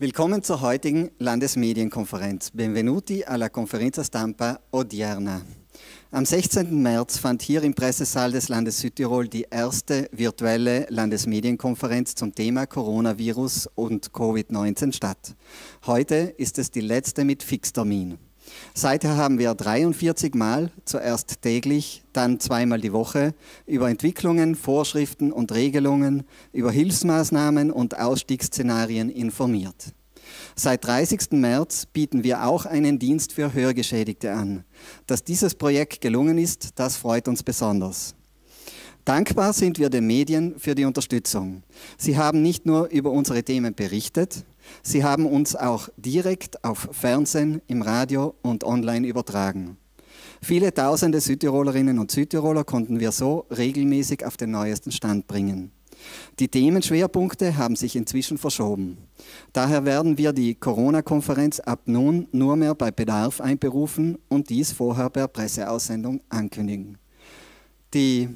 Willkommen zur heutigen Landesmedienkonferenz. Benvenuti alla Conferenza Stampa odierna. Am 16. März fand hier im Pressesaal des Landes Südtirol die erste virtuelle Landesmedienkonferenz zum Thema Coronavirus und Covid-19 statt. Heute ist es die letzte mit Fixtermin. Seither haben wir 43 Mal, zuerst täglich, dann zweimal die Woche, über Entwicklungen, Vorschriften und Regelungen, über Hilfsmaßnahmen und Ausstiegsszenarien informiert. Seit 30. März bieten wir auch einen Dienst für Hörgeschädigte an. Dass dieses Projekt gelungen ist, das freut uns besonders. Dankbar sind wir den Medien für die Unterstützung. Sie haben nicht nur über unsere Themen berichtet, Sie haben uns auch direkt auf Fernsehen, im Radio und online übertragen. Viele tausende Südtirolerinnen und Südtiroler konnten wir so regelmäßig auf den neuesten Stand bringen. Die Themenschwerpunkte haben sich inzwischen verschoben. Daher werden wir die Corona-Konferenz ab nun nur mehr bei Bedarf einberufen und dies vorher per Presseaussendung ankündigen. Die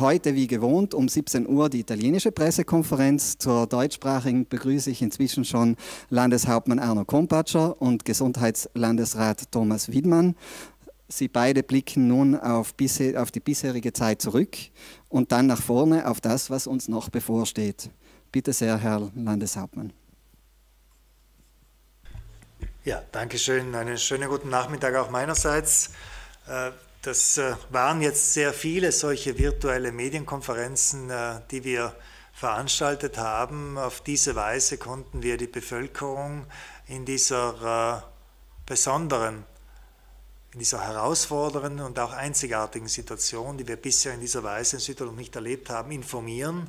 heute wie gewohnt um 17 Uhr die italienische Pressekonferenz. Zur deutschsprachigen begrüße ich inzwischen schon Landeshauptmann Arno Kompatscher und Gesundheitslandesrat Thomas Wiedmann. Sie beide blicken nun auf, auf die bisherige Zeit zurück und dann nach vorne auf das, was uns noch bevorsteht. Bitte sehr, Herr Landeshauptmann. Ja, danke schön. Einen schönen guten Nachmittag auch meinerseits. Äh, das äh, waren jetzt sehr viele solche virtuelle Medienkonferenzen, äh, die wir veranstaltet haben. Auf diese Weise konnten wir die Bevölkerung in dieser äh, besonderen, in dieser herausfordernden und auch einzigartigen Situation, die wir bisher in dieser Weise in Südtirol noch nicht erlebt haben, informieren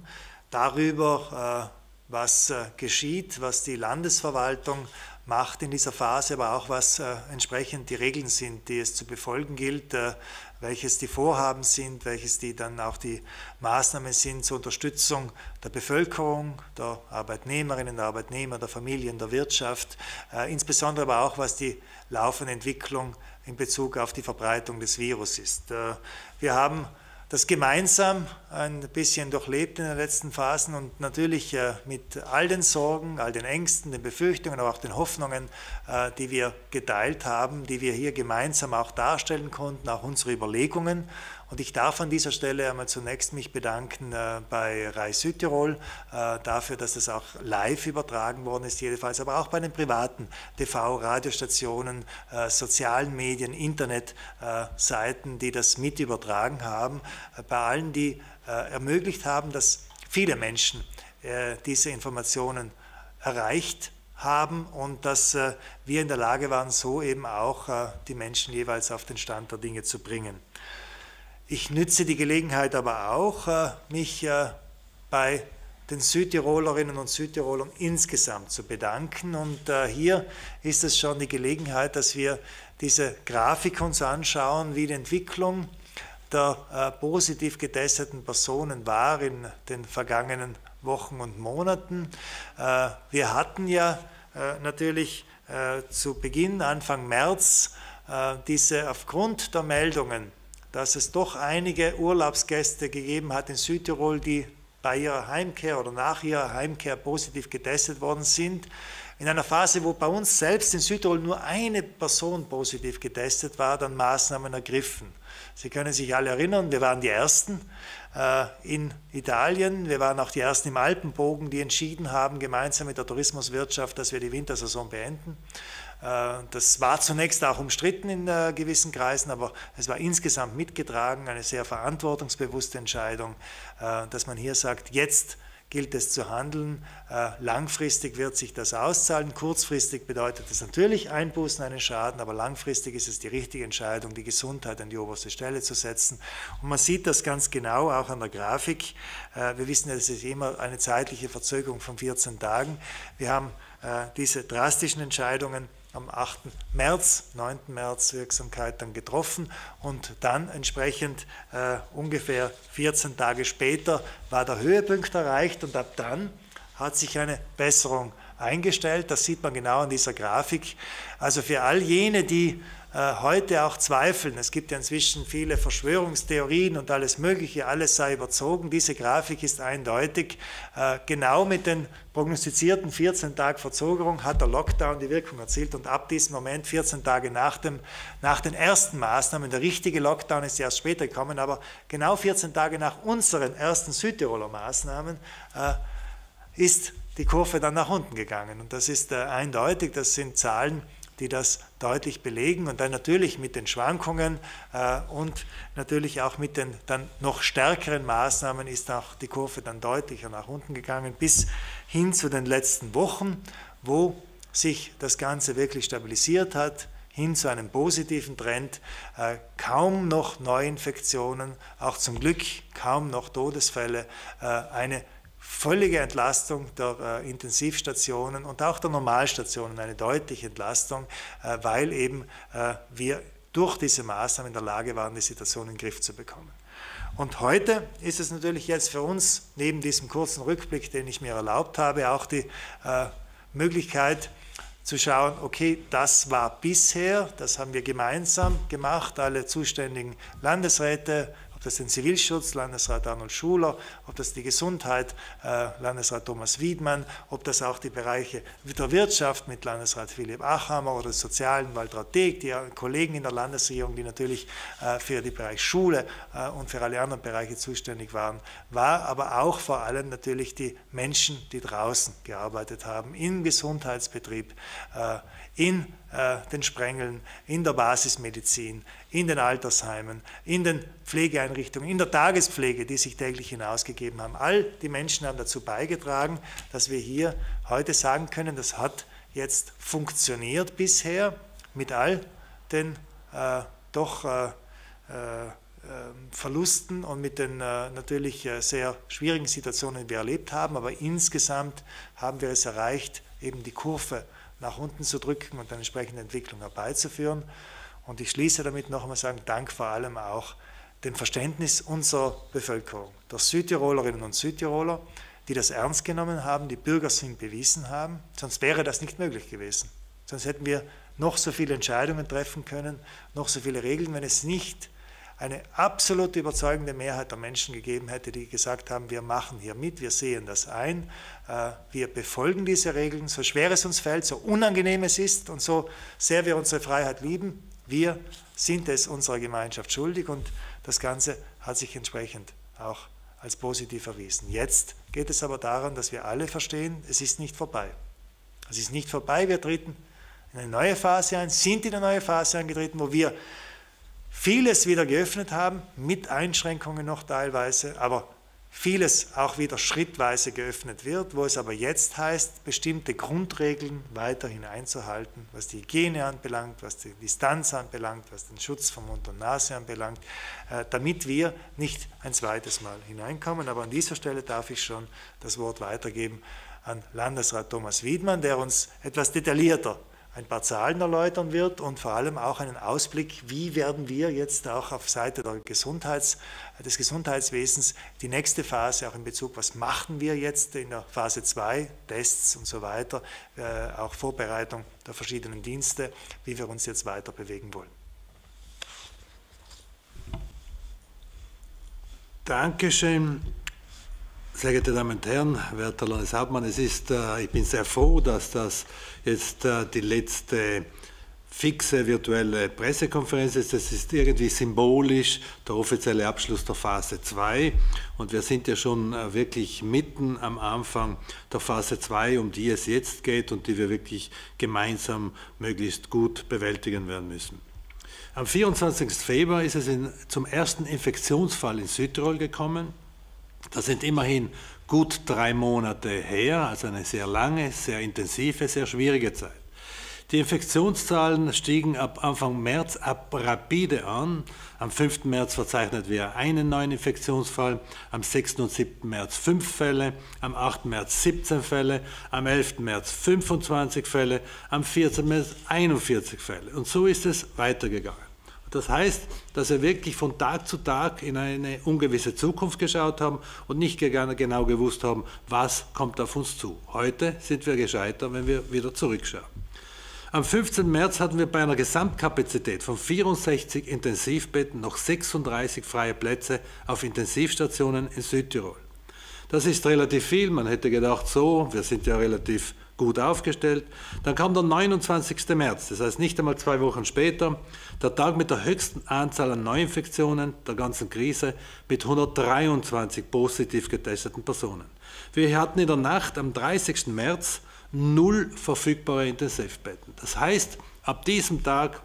darüber, was geschieht, was die Landesverwaltung macht in dieser Phase, aber auch was äh, entsprechend die Regeln sind, die es zu befolgen gilt, äh, welches die Vorhaben sind, welches die dann auch die Maßnahmen sind zur Unterstützung der Bevölkerung, der Arbeitnehmerinnen, der Arbeitnehmer, der Familien, der Wirtschaft, äh, insbesondere aber auch was die laufende Entwicklung in Bezug auf die Verbreitung des Virus ist. Äh, wir haben das gemeinsam ein bisschen durchlebt in den letzten Phasen und natürlich äh, mit all den Sorgen, all den Ängsten, den Befürchtungen, aber auch den Hoffnungen, äh, die wir geteilt haben, die wir hier gemeinsam auch darstellen konnten, auch unsere Überlegungen und ich darf an dieser Stelle einmal zunächst mich bedanken äh, bei Rai Südtirol äh, dafür, dass das auch live übertragen worden ist, jedenfalls, aber auch bei den privaten TV, Radiostationen, äh, sozialen Medien, Internetseiten, die das mit übertragen haben, bei allen, die ermöglicht haben, dass viele Menschen diese Informationen erreicht haben und dass wir in der Lage waren, so eben auch die Menschen jeweils auf den Stand der Dinge zu bringen. Ich nütze die Gelegenheit aber auch, äh, mich äh, bei den Südtirolerinnen und Südtirolern insgesamt zu bedanken. Und äh, hier ist es schon die Gelegenheit, dass wir diese Grafik uns anschauen, wie die Entwicklung der positiv getesteten Personen war in den vergangenen Wochen und Monaten. wir hatten ja natürlich zu Beginn, Anfang März, diese aufgrund der Meldungen dass es doch einige Urlaubsgäste gegeben hat in Südtirol, die bei ihrer Heimkehr oder nach ihrer Heimkehr positiv getestet worden sind. In einer Phase, wo bei uns selbst in Südtirol nur eine Person positiv getestet war, dann Maßnahmen ergriffen. Sie können sich alle erinnern, wir waren die Ersten äh, in Italien, wir waren auch die Ersten im Alpenbogen, die entschieden haben, gemeinsam mit der Tourismuswirtschaft, dass wir die Wintersaison beenden. Äh, das war zunächst auch umstritten in äh, gewissen Kreisen, aber es war insgesamt mitgetragen, eine sehr verantwortungsbewusste Entscheidung, äh, dass man hier sagt, jetzt gilt es zu handeln. Langfristig wird sich das auszahlen. Kurzfristig bedeutet es natürlich Einbußen, einen Schaden, aber langfristig ist es die richtige Entscheidung, die Gesundheit an die oberste Stelle zu setzen. Und man sieht das ganz genau auch an der Grafik. Wir wissen, ja, es ist immer eine zeitliche Verzögerung von 14 Tagen. Wir haben diese drastischen Entscheidungen am 8. März, 9. März Wirksamkeit dann getroffen und dann entsprechend äh, ungefähr 14 Tage später war der Höhepunkt erreicht und ab dann hat sich eine Besserung eingestellt. Das sieht man genau an dieser Grafik. Also für all jene, die äh, heute auch zweifeln. Es gibt ja inzwischen viele Verschwörungstheorien und alles Mögliche, alles sei überzogen. Diese Grafik ist eindeutig. Äh, genau mit den prognostizierten 14 Tagen Verzögerung hat der Lockdown die Wirkung erzielt und ab diesem Moment, 14 Tage nach, dem, nach den ersten Maßnahmen, der richtige Lockdown ist erst später gekommen, aber genau 14 Tage nach unseren ersten Südtiroler Maßnahmen äh, ist die Kurve dann nach unten gegangen. Und das ist eindeutig, das sind Zahlen, die das deutlich belegen und dann natürlich mit den Schwankungen äh, und natürlich auch mit den dann noch stärkeren Maßnahmen ist auch die Kurve dann deutlicher nach unten gegangen bis hin zu den letzten Wochen, wo sich das Ganze wirklich stabilisiert hat hin zu einem positiven Trend, äh, kaum noch Neuinfektionen, auch zum Glück kaum noch Todesfälle, äh, eine völlige Entlastung der äh, Intensivstationen und auch der Normalstationen, eine deutliche Entlastung, äh, weil eben äh, wir durch diese Maßnahmen in der Lage waren, die Situation in den Griff zu bekommen. Und heute ist es natürlich jetzt für uns, neben diesem kurzen Rückblick, den ich mir erlaubt habe, auch die äh, Möglichkeit, zu schauen, okay, das war bisher, das haben wir gemeinsam gemacht, alle zuständigen Landesräte, ob das den Zivilschutz, Landesrat Arnold Schuler, ob das die Gesundheit, äh, Landesrat Thomas Wiedmann, ob das auch die Bereiche der Wirtschaft mit Landesrat Philipp Achhammer oder Sozialen Waltraud Deg, die äh, Kollegen in der Landesregierung, die natürlich äh, für den Bereich Schule und für alle anderen Bereiche zuständig waren, war aber auch vor allem natürlich die Menschen, die draußen gearbeitet haben, im Gesundheitsbetrieb, in äh, den Sprengeln, in der Basismedizin, in den Altersheimen, in den Pflegeeinrichtungen, in der Tagespflege, die sich täglich hinausgegeben haben. All die Menschen haben dazu beigetragen, dass wir hier heute sagen können, das hat jetzt funktioniert bisher mit all den äh, doch äh, äh ähm, Verlusten und mit den äh, natürlich äh, sehr schwierigen Situationen, die wir erlebt haben. Aber insgesamt haben wir es erreicht, eben die Kurve zu nach unten zu drücken und eine entsprechende Entwicklung herbeizuführen. Und ich schließe damit noch einmal sagen, Dank vor allem auch dem Verständnis unserer Bevölkerung, der Südtirolerinnen und Südtiroler, die das ernst genommen haben, die Bürgersinn bewiesen haben. Sonst wäre das nicht möglich gewesen. Sonst hätten wir noch so viele Entscheidungen treffen können, noch so viele Regeln, wenn es nicht eine absolut überzeugende Mehrheit der Menschen gegeben hätte, die gesagt haben, wir machen hier mit, wir sehen das ein, äh, wir befolgen diese Regeln, so schwer es uns fällt, so unangenehm es ist und so sehr wir unsere Freiheit lieben, wir sind es unserer Gemeinschaft schuldig und das Ganze hat sich entsprechend auch als positiv erwiesen. Jetzt geht es aber daran, dass wir alle verstehen, es ist nicht vorbei. Es ist nicht vorbei, wir treten in eine neue Phase ein, sind in eine neue Phase eingetreten, wo wir vieles wieder geöffnet haben, mit Einschränkungen noch teilweise, aber vieles auch wieder schrittweise geöffnet wird, wo es aber jetzt heißt, bestimmte Grundregeln weiterhin einzuhalten, was die Hygiene anbelangt, was die Distanz anbelangt, was den Schutz von Mund und Nase anbelangt, äh, damit wir nicht ein zweites Mal hineinkommen. Aber an dieser Stelle darf ich schon das Wort weitergeben an Landesrat Thomas Wiedmann, der uns etwas detaillierter ein paar Zahlen erläutern wird und vor allem auch einen Ausblick, wie werden wir jetzt auch auf Seite Gesundheits, des Gesundheitswesens die nächste Phase auch in Bezug, was machen wir jetzt in der Phase 2, Tests und so weiter, äh, auch Vorbereitung der verschiedenen Dienste, wie wir uns jetzt weiter bewegen wollen. Dankeschön. Sehr geehrte Damen und Herren, werter Landeshauptmann, es ist, äh, ich bin sehr froh, dass das jetzt äh, die letzte fixe virtuelle Pressekonferenz ist. Das ist irgendwie symbolisch der offizielle Abschluss der Phase 2. Und wir sind ja schon äh, wirklich mitten am Anfang der Phase 2, um die es jetzt geht und die wir wirklich gemeinsam möglichst gut bewältigen werden müssen. Am 24. Februar ist es in, zum ersten Infektionsfall in Südtirol gekommen. Das sind immerhin gut drei Monate her, also eine sehr lange, sehr intensive, sehr schwierige Zeit. Die Infektionszahlen stiegen ab Anfang März ab rapide an. Am 5. März verzeichnet wir einen neuen Infektionsfall, am 6. und 7. März 5 Fälle, am 8. März 17 Fälle, am 11. März 25 Fälle, am 14. März 41 Fälle. Und so ist es weitergegangen. Das heißt, dass wir wirklich von Tag zu Tag in eine ungewisse Zukunft geschaut haben und nicht genau gewusst haben, was kommt auf uns zu. Heute sind wir gescheiter, wenn wir wieder zurückschauen. Am 15. März hatten wir bei einer Gesamtkapazität von 64 Intensivbetten noch 36 freie Plätze auf Intensivstationen in Südtirol. Das ist relativ viel, man hätte gedacht, so, wir sind ja relativ gut aufgestellt. Dann kam der 29. März, das heißt nicht einmal zwei Wochen später, der Tag mit der höchsten Anzahl an Neuinfektionen der ganzen Krise mit 123 positiv getesteten Personen. Wir hatten in der Nacht am 30. März null verfügbare Intensivbetten. Das heißt, ab diesem Tag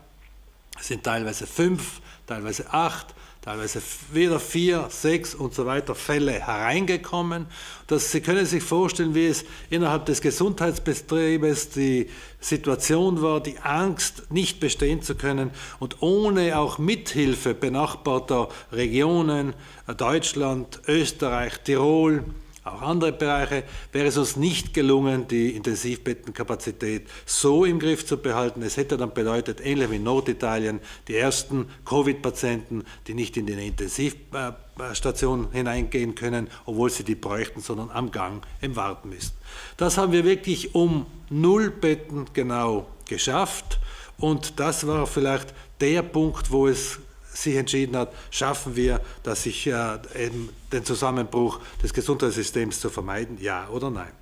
sind teilweise fünf, teilweise acht, teilweise wieder vier, sechs und so weiter Fälle hereingekommen. Das, Sie können sich vorstellen, wie es innerhalb des Gesundheitsbetriebes die Situation war, die Angst, nicht bestehen zu können und ohne auch Mithilfe benachbarter Regionen, äh, Deutschland, Österreich, Tirol, auch andere Bereiche, wäre es uns nicht gelungen, die Intensivbettenkapazität so im Griff zu behalten. Es hätte dann bedeutet, ähnlich wie in Norditalien, die ersten Covid-Patienten, die nicht in die Intensivstation hineingehen können, obwohl sie die bräuchten, sondern am Gang im Warten müssen. Das haben wir wirklich um null Betten genau geschafft. Und das war vielleicht der Punkt, wo es sich entschieden hat, schaffen wir, dass ich äh, eben den Zusammenbruch des Gesundheitssystems zu vermeiden? Ja oder nein?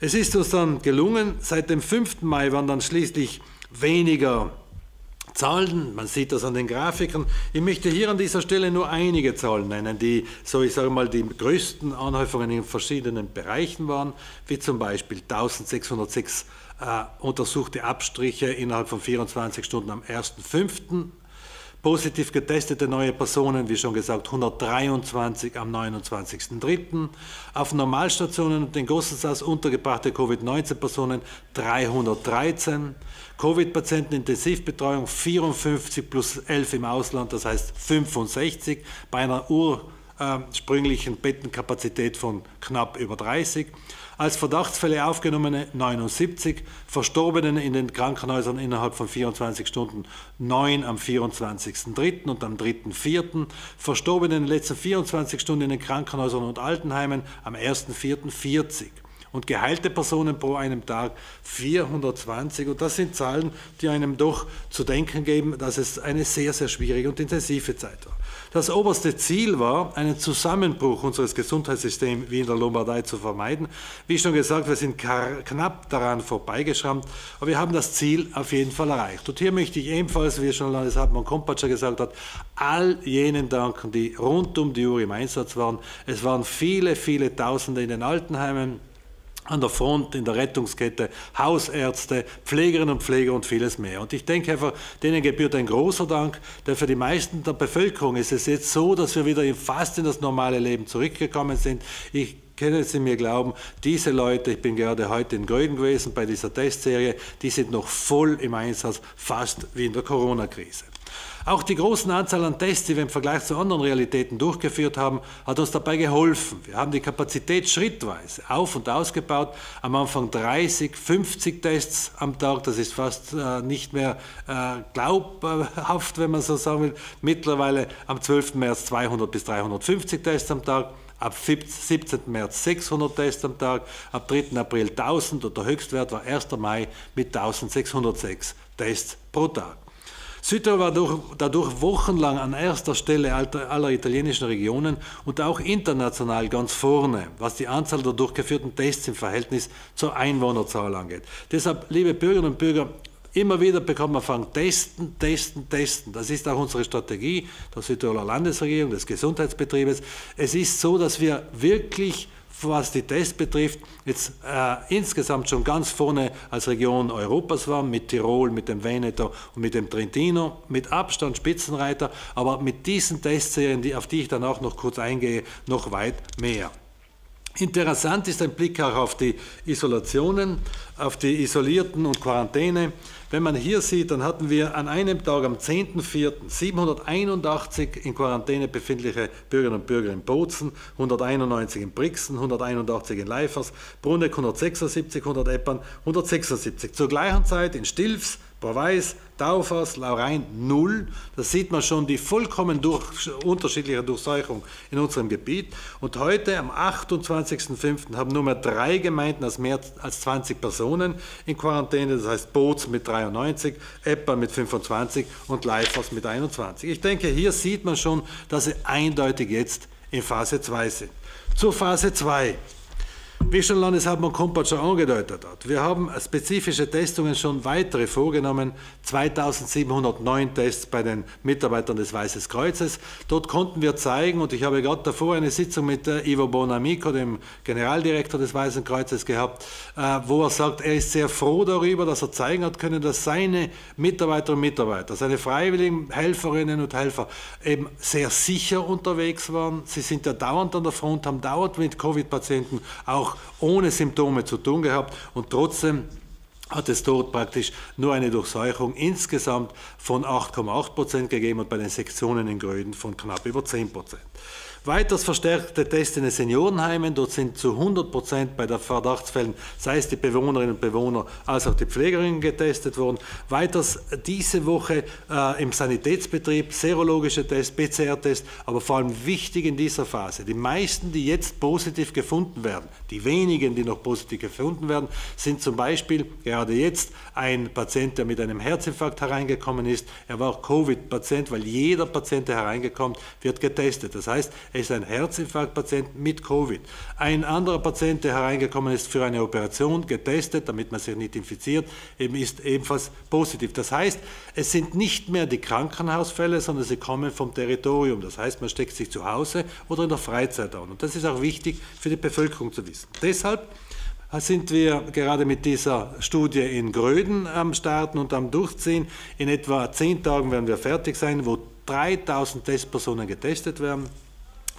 Es ist uns dann gelungen, seit dem 5. Mai waren dann schließlich weniger Zahlen, man sieht das an den Grafiken. Ich möchte hier an dieser Stelle nur einige Zahlen nennen, die, so ich sage mal, die größten Anhäufungen in verschiedenen Bereichen waren, wie zum Beispiel 1606 äh, untersuchte Abstriche innerhalb von 24 Stunden am 1.5. Positiv getestete neue Personen, wie schon gesagt, 123 am 29.03. Auf Normalstationen und den Gossensaus untergebrachte Covid-19-Personen 313. Covid-Patienten Intensivbetreuung 54 plus 11 im Ausland, das heißt 65 bei einer ursprünglichen Bettenkapazität von knapp über 30 als Verdachtsfälle aufgenommene 79, Verstorbenen in den Krankenhäusern innerhalb von 24 Stunden 9 am 24.03. und am 3.04., Verstorbenen in den letzten 24 Stunden in den Krankenhäusern und Altenheimen am 1.04. 40 und geheilte Personen pro einem Tag 420. Und das sind Zahlen, die einem doch zu denken geben, dass es eine sehr, sehr schwierige und intensive Zeit war. Das oberste Ziel war, einen Zusammenbruch unseres Gesundheitssystems wie in der Lombardei zu vermeiden. Wie schon gesagt, wir sind knapp daran vorbeigeschrammt, aber wir haben das Ziel auf jeden Fall erreicht. Und hier möchte ich ebenfalls, wie schon Landeshauptmann Kompatscher gesagt hat, all jenen danken, die rund um die Uhr im Einsatz waren. Es waren viele, viele Tausende in den Altenheimen, an der Front, in der Rettungskette, Hausärzte, Pflegerinnen und Pfleger und vieles mehr. Und ich denke einfach, denen gebührt ein großer Dank, denn für die meisten der Bevölkerung ist es jetzt so, dass wir wieder fast in das normale Leben zurückgekommen sind. Ich können Sie mir glauben, diese Leute, ich bin gerade heute in Gröden gewesen bei dieser Testserie, die sind noch voll im Einsatz, fast wie in der Corona-Krise. Auch die großen Anzahl an Tests, die wir im Vergleich zu anderen Realitäten durchgeführt haben, hat uns dabei geholfen. Wir haben die Kapazität schrittweise auf und ausgebaut. Am Anfang 30, 50 Tests am Tag. Das ist fast äh, nicht mehr äh, glaubhaft, wenn man so sagen will. Mittlerweile am 12. März 200 bis 350 Tests am Tag ab 17. März 600 Tests am Tag, ab 3. April 1000 und der Höchstwert war 1. Mai mit 1606 Tests pro Tag. Südtirol war durch, dadurch wochenlang an erster Stelle aller italienischen Regionen und auch international ganz vorne, was die Anzahl der durchgeführten Tests im Verhältnis zur Einwohnerzahl angeht. Deshalb, liebe Bürgerinnen und Bürger, Immer wieder bekommt man Fang, testen, testen, testen. Das ist auch unsere Strategie der Südtiroler Landesregierung, des Gesundheitsbetriebes. Es ist so, dass wir wirklich was die Tests betrifft, jetzt äh, insgesamt schon ganz vorne als Region Europas waren, mit Tirol, mit dem Veneto und mit dem Trentino, mit Abstand Spitzenreiter, aber mit diesen Testserien, die, auf die ich dann auch noch kurz eingehe, noch weit mehr. Interessant ist ein Blick auch auf die Isolationen, auf die Isolierten und Quarantäne. Wenn man hier sieht, dann hatten wir an einem Tag am 10.04. 781 in Quarantäne befindliche Bürgerinnen und Bürger in Bozen, 191 in Brixen, 181 in Leifers, Bruneck 176, 100 Eppern, 176. Zur gleichen Zeit in Stilfs Weiß, Taufers, Laurein null. Da sieht man schon die vollkommen durch, unterschiedliche Durchseuchung in unserem Gebiet. Und heute am 28.05. haben nur mehr drei Gemeinden als mehr als 20 Personen in Quarantäne. Das heißt Boots mit 93, Epper mit 25 und Leifers mit 21. Ich denke, hier sieht man schon, dass sie eindeutig jetzt in Phase 2 sind. Zur Phase 2. Wie schon Landeshauptmann Kompatsch schon angedeutet hat, wir haben spezifische Testungen schon weitere vorgenommen, 2709 Tests bei den Mitarbeitern des Weißes Kreuzes. Dort konnten wir zeigen, und ich habe gerade davor eine Sitzung mit äh, Ivo Bonamico, dem Generaldirektor des Weißen Kreuzes, gehabt, äh, wo er sagt, er ist sehr froh darüber, dass er zeigen hat können, dass seine Mitarbeiter und Mitarbeiter, seine freiwilligen Helferinnen und Helfer eben sehr sicher unterwegs waren. Sie sind ja dauernd an der Front, haben dauernd mit Covid-Patienten auch noch ohne Symptome zu tun gehabt und trotzdem hat es dort praktisch nur eine Durchseuchung insgesamt von 8,8 Prozent gegeben und bei den Sektionen in Gröden von knapp über 10 Prozent. Weiters verstärkte Tests in den Seniorenheimen. Dort sind zu 100 Prozent bei den Verdachtsfällen, sei es die Bewohnerinnen und Bewohner, als auch die Pflegerinnen getestet worden. Weiters diese Woche äh, im Sanitätsbetrieb serologische Tests, PCR-Tests, aber vor allem wichtig in dieser Phase. Die meisten, die jetzt positiv gefunden werden, die wenigen, die noch positiv gefunden werden, sind zum Beispiel gerade jetzt ein Patient, der mit einem Herzinfarkt hereingekommen ist. Er war auch Covid-Patient, weil jeder Patient, der hereingekommen wird getestet. Das heißt, er ist ein Herzinfarktpatient mit Covid. Ein anderer Patient, der hereingekommen ist für eine Operation, getestet, damit man sich nicht infiziert, eben ist ebenfalls positiv. Das heißt, es sind nicht mehr die Krankenhausfälle, sondern sie kommen vom Territorium. Das heißt, man steckt sich zu Hause oder in der Freizeit an. Und das ist auch wichtig für die Bevölkerung zu wissen. Deshalb sind wir gerade mit dieser Studie in Gröden am Starten und am Durchziehen. In etwa zehn Tagen werden wir fertig sein, wo 3000 Testpersonen getestet werden.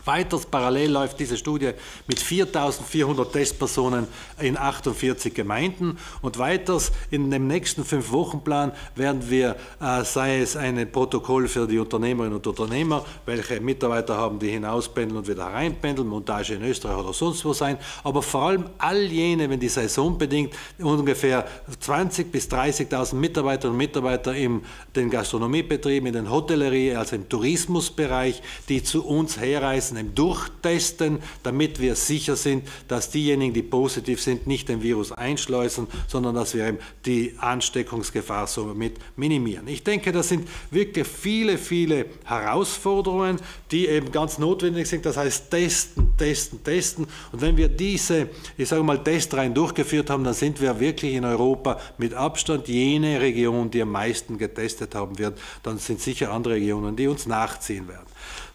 Weiters parallel läuft diese Studie mit 4.400 Testpersonen in 48 Gemeinden. Und weiters in dem nächsten Fünf-Wochen-Plan werden wir, äh, sei es ein Protokoll für die Unternehmerinnen und Unternehmer, welche Mitarbeiter haben, die hinauspendeln und wieder hereinpendeln, Montage in Österreich oder sonst wo sein, aber vor allem all jene, wenn die Saison bedingt, ungefähr 20.000 bis 30.000 Mitarbeiterinnen und Mitarbeiter in den Gastronomiebetrieben, in den Hotellerie, also im Tourismusbereich, die zu uns herreisen Ganzen eben durchtesten, damit wir sicher sind, dass diejenigen, die positiv sind, nicht den Virus einschleusen, sondern dass wir eben die Ansteckungsgefahr somit minimieren. Ich denke, das sind wirklich viele, viele Herausforderungen, die eben ganz notwendig sind. Das heißt, testen, testen, testen. Und wenn wir diese, ich sage mal, Testreihen durchgeführt haben, dann sind wir wirklich in Europa mit Abstand jene Region, die am meisten getestet haben wird. Dann sind sicher andere Regionen, die uns nachziehen werden.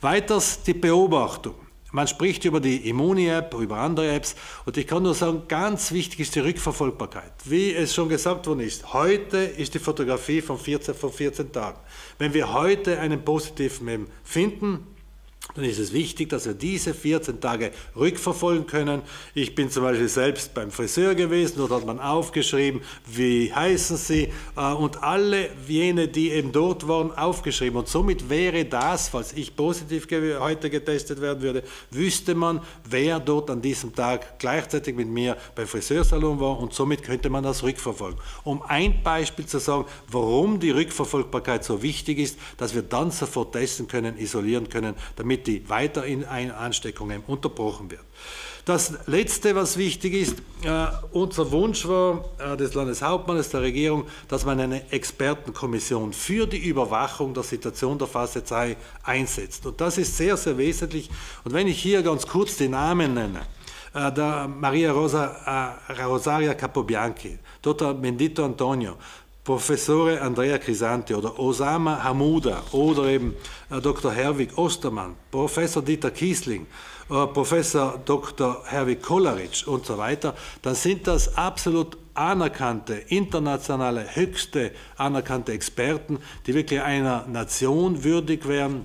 Weiters die Beobachtung. Beobachtung. Man spricht über die Immuni-App, über andere Apps und ich kann nur sagen, ganz wichtig ist die Rückverfolgbarkeit. Wie es schon gesagt worden ist, heute ist die Fotografie von 14, von 14 Tagen. Wenn wir heute einen positiven finden, dann ist es wichtig, dass wir diese 14 Tage rückverfolgen können. Ich bin zum Beispiel selbst beim Friseur gewesen, dort hat man aufgeschrieben, wie heißen sie äh, und alle jene, die eben dort waren, aufgeschrieben. Und somit wäre das, falls ich positiv heute getestet werden würde, wüsste man, wer dort an diesem Tag gleichzeitig mit mir beim Friseursalon war und somit könnte man das rückverfolgen. Um ein Beispiel zu sagen, warum die Rückverfolgbarkeit so wichtig ist, dass wir dann sofort testen können, isolieren können, damit die weiterhin Ansteckungen unterbrochen wird. Das Letzte, was wichtig ist, äh, unser Wunsch war äh, des Landeshauptmannes, der Regierung, dass man eine Expertenkommission für die Überwachung der Situation der Phase 2 einsetzt. Und das ist sehr, sehr wesentlich. Und wenn ich hier ganz kurz die Namen nenne, äh, der Maria Rosa, äh, Rosaria Capobianchi, Dr. Mendito Antonio, Professore Andrea Crisanti oder Osama Hamuda oder eben äh, Dr. Herwig Ostermann, Professor Dieter Kiesling, äh, Professor Dr. Herwig Kolaric und so weiter, dann sind das absolut anerkannte, internationale, höchste anerkannte Experten, die wirklich einer Nation würdig wären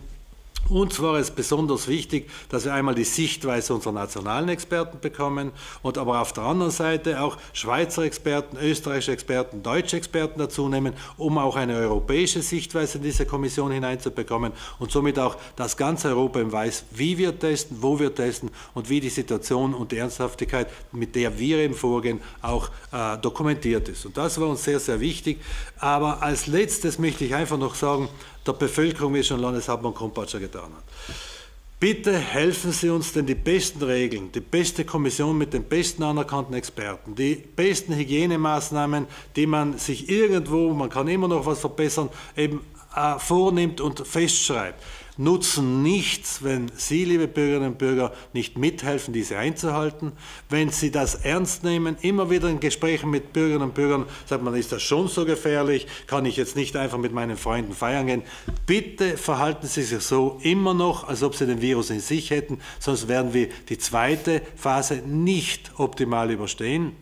uns war es besonders wichtig, dass wir einmal die Sichtweise unserer nationalen Experten bekommen und aber auf der anderen Seite auch Schweizer Experten, österreichische Experten, deutsche Experten dazu nehmen, um auch eine europäische Sichtweise in diese Kommission hineinzubekommen und somit auch das ganze Europa weiß, wie wir testen, wo wir testen und wie die Situation und die Ernsthaftigkeit, mit der wir im Vorgehen auch äh, dokumentiert ist. Und das war uns sehr, sehr wichtig. Aber als letztes möchte ich einfach noch sagen, der Bevölkerung, wie es schon Landeshauptmann Kompatscher getan hat. Bitte helfen Sie uns, denn die besten Regeln, die beste Kommission mit den besten anerkannten Experten, die besten Hygienemaßnahmen, die man sich irgendwo, man kann immer noch was verbessern, eben äh, vornimmt und festschreibt nutzen nichts, wenn Sie, liebe Bürgerinnen und Bürger, nicht mithelfen, diese einzuhalten. Wenn Sie das ernst nehmen, immer wieder in Gesprächen mit Bürgerinnen und Bürgern, sagt man, ist das schon so gefährlich, kann ich jetzt nicht einfach mit meinen Freunden feiern gehen. Bitte verhalten Sie sich so immer noch, als ob Sie den Virus in sich hätten, sonst werden wir die zweite Phase nicht optimal überstehen.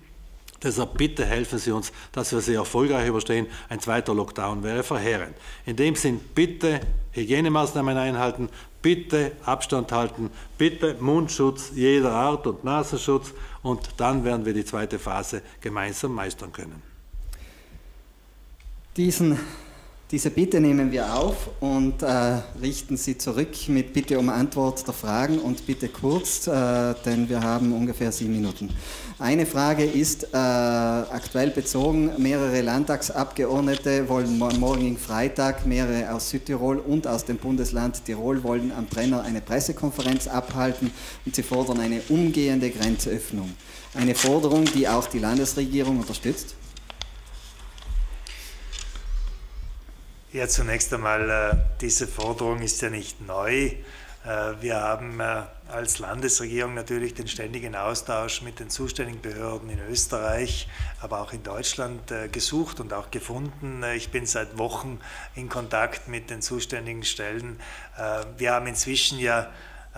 Deshalb bitte helfen Sie uns, dass wir sie erfolgreich überstehen. Ein zweiter Lockdown wäre verheerend. In dem Sinn bitte Hygienemaßnahmen einhalten, bitte Abstand halten, bitte Mundschutz jeder Art und Nasenschutz und dann werden wir die zweite Phase gemeinsam meistern können. Diesen, diese Bitte nehmen wir auf und äh, richten sie zurück mit Bitte um Antwort der Fragen und bitte kurz, äh, denn wir haben ungefähr sieben Minuten. Eine Frage ist äh, aktuell bezogen. Mehrere Landtagsabgeordnete wollen morgen Freitag, mehrere aus Südtirol und aus dem Bundesland Tirol wollen am Brenner eine Pressekonferenz abhalten und sie fordern eine umgehende Grenzöffnung. Eine Forderung, die auch die Landesregierung unterstützt. Ja, zunächst einmal, äh, diese Forderung ist ja nicht neu. Äh, wir haben äh, als Landesregierung natürlich den ständigen Austausch mit den zuständigen Behörden in Österreich, aber auch in Deutschland äh, gesucht und auch gefunden. Ich bin seit Wochen in Kontakt mit den zuständigen Stellen. Wir haben inzwischen ja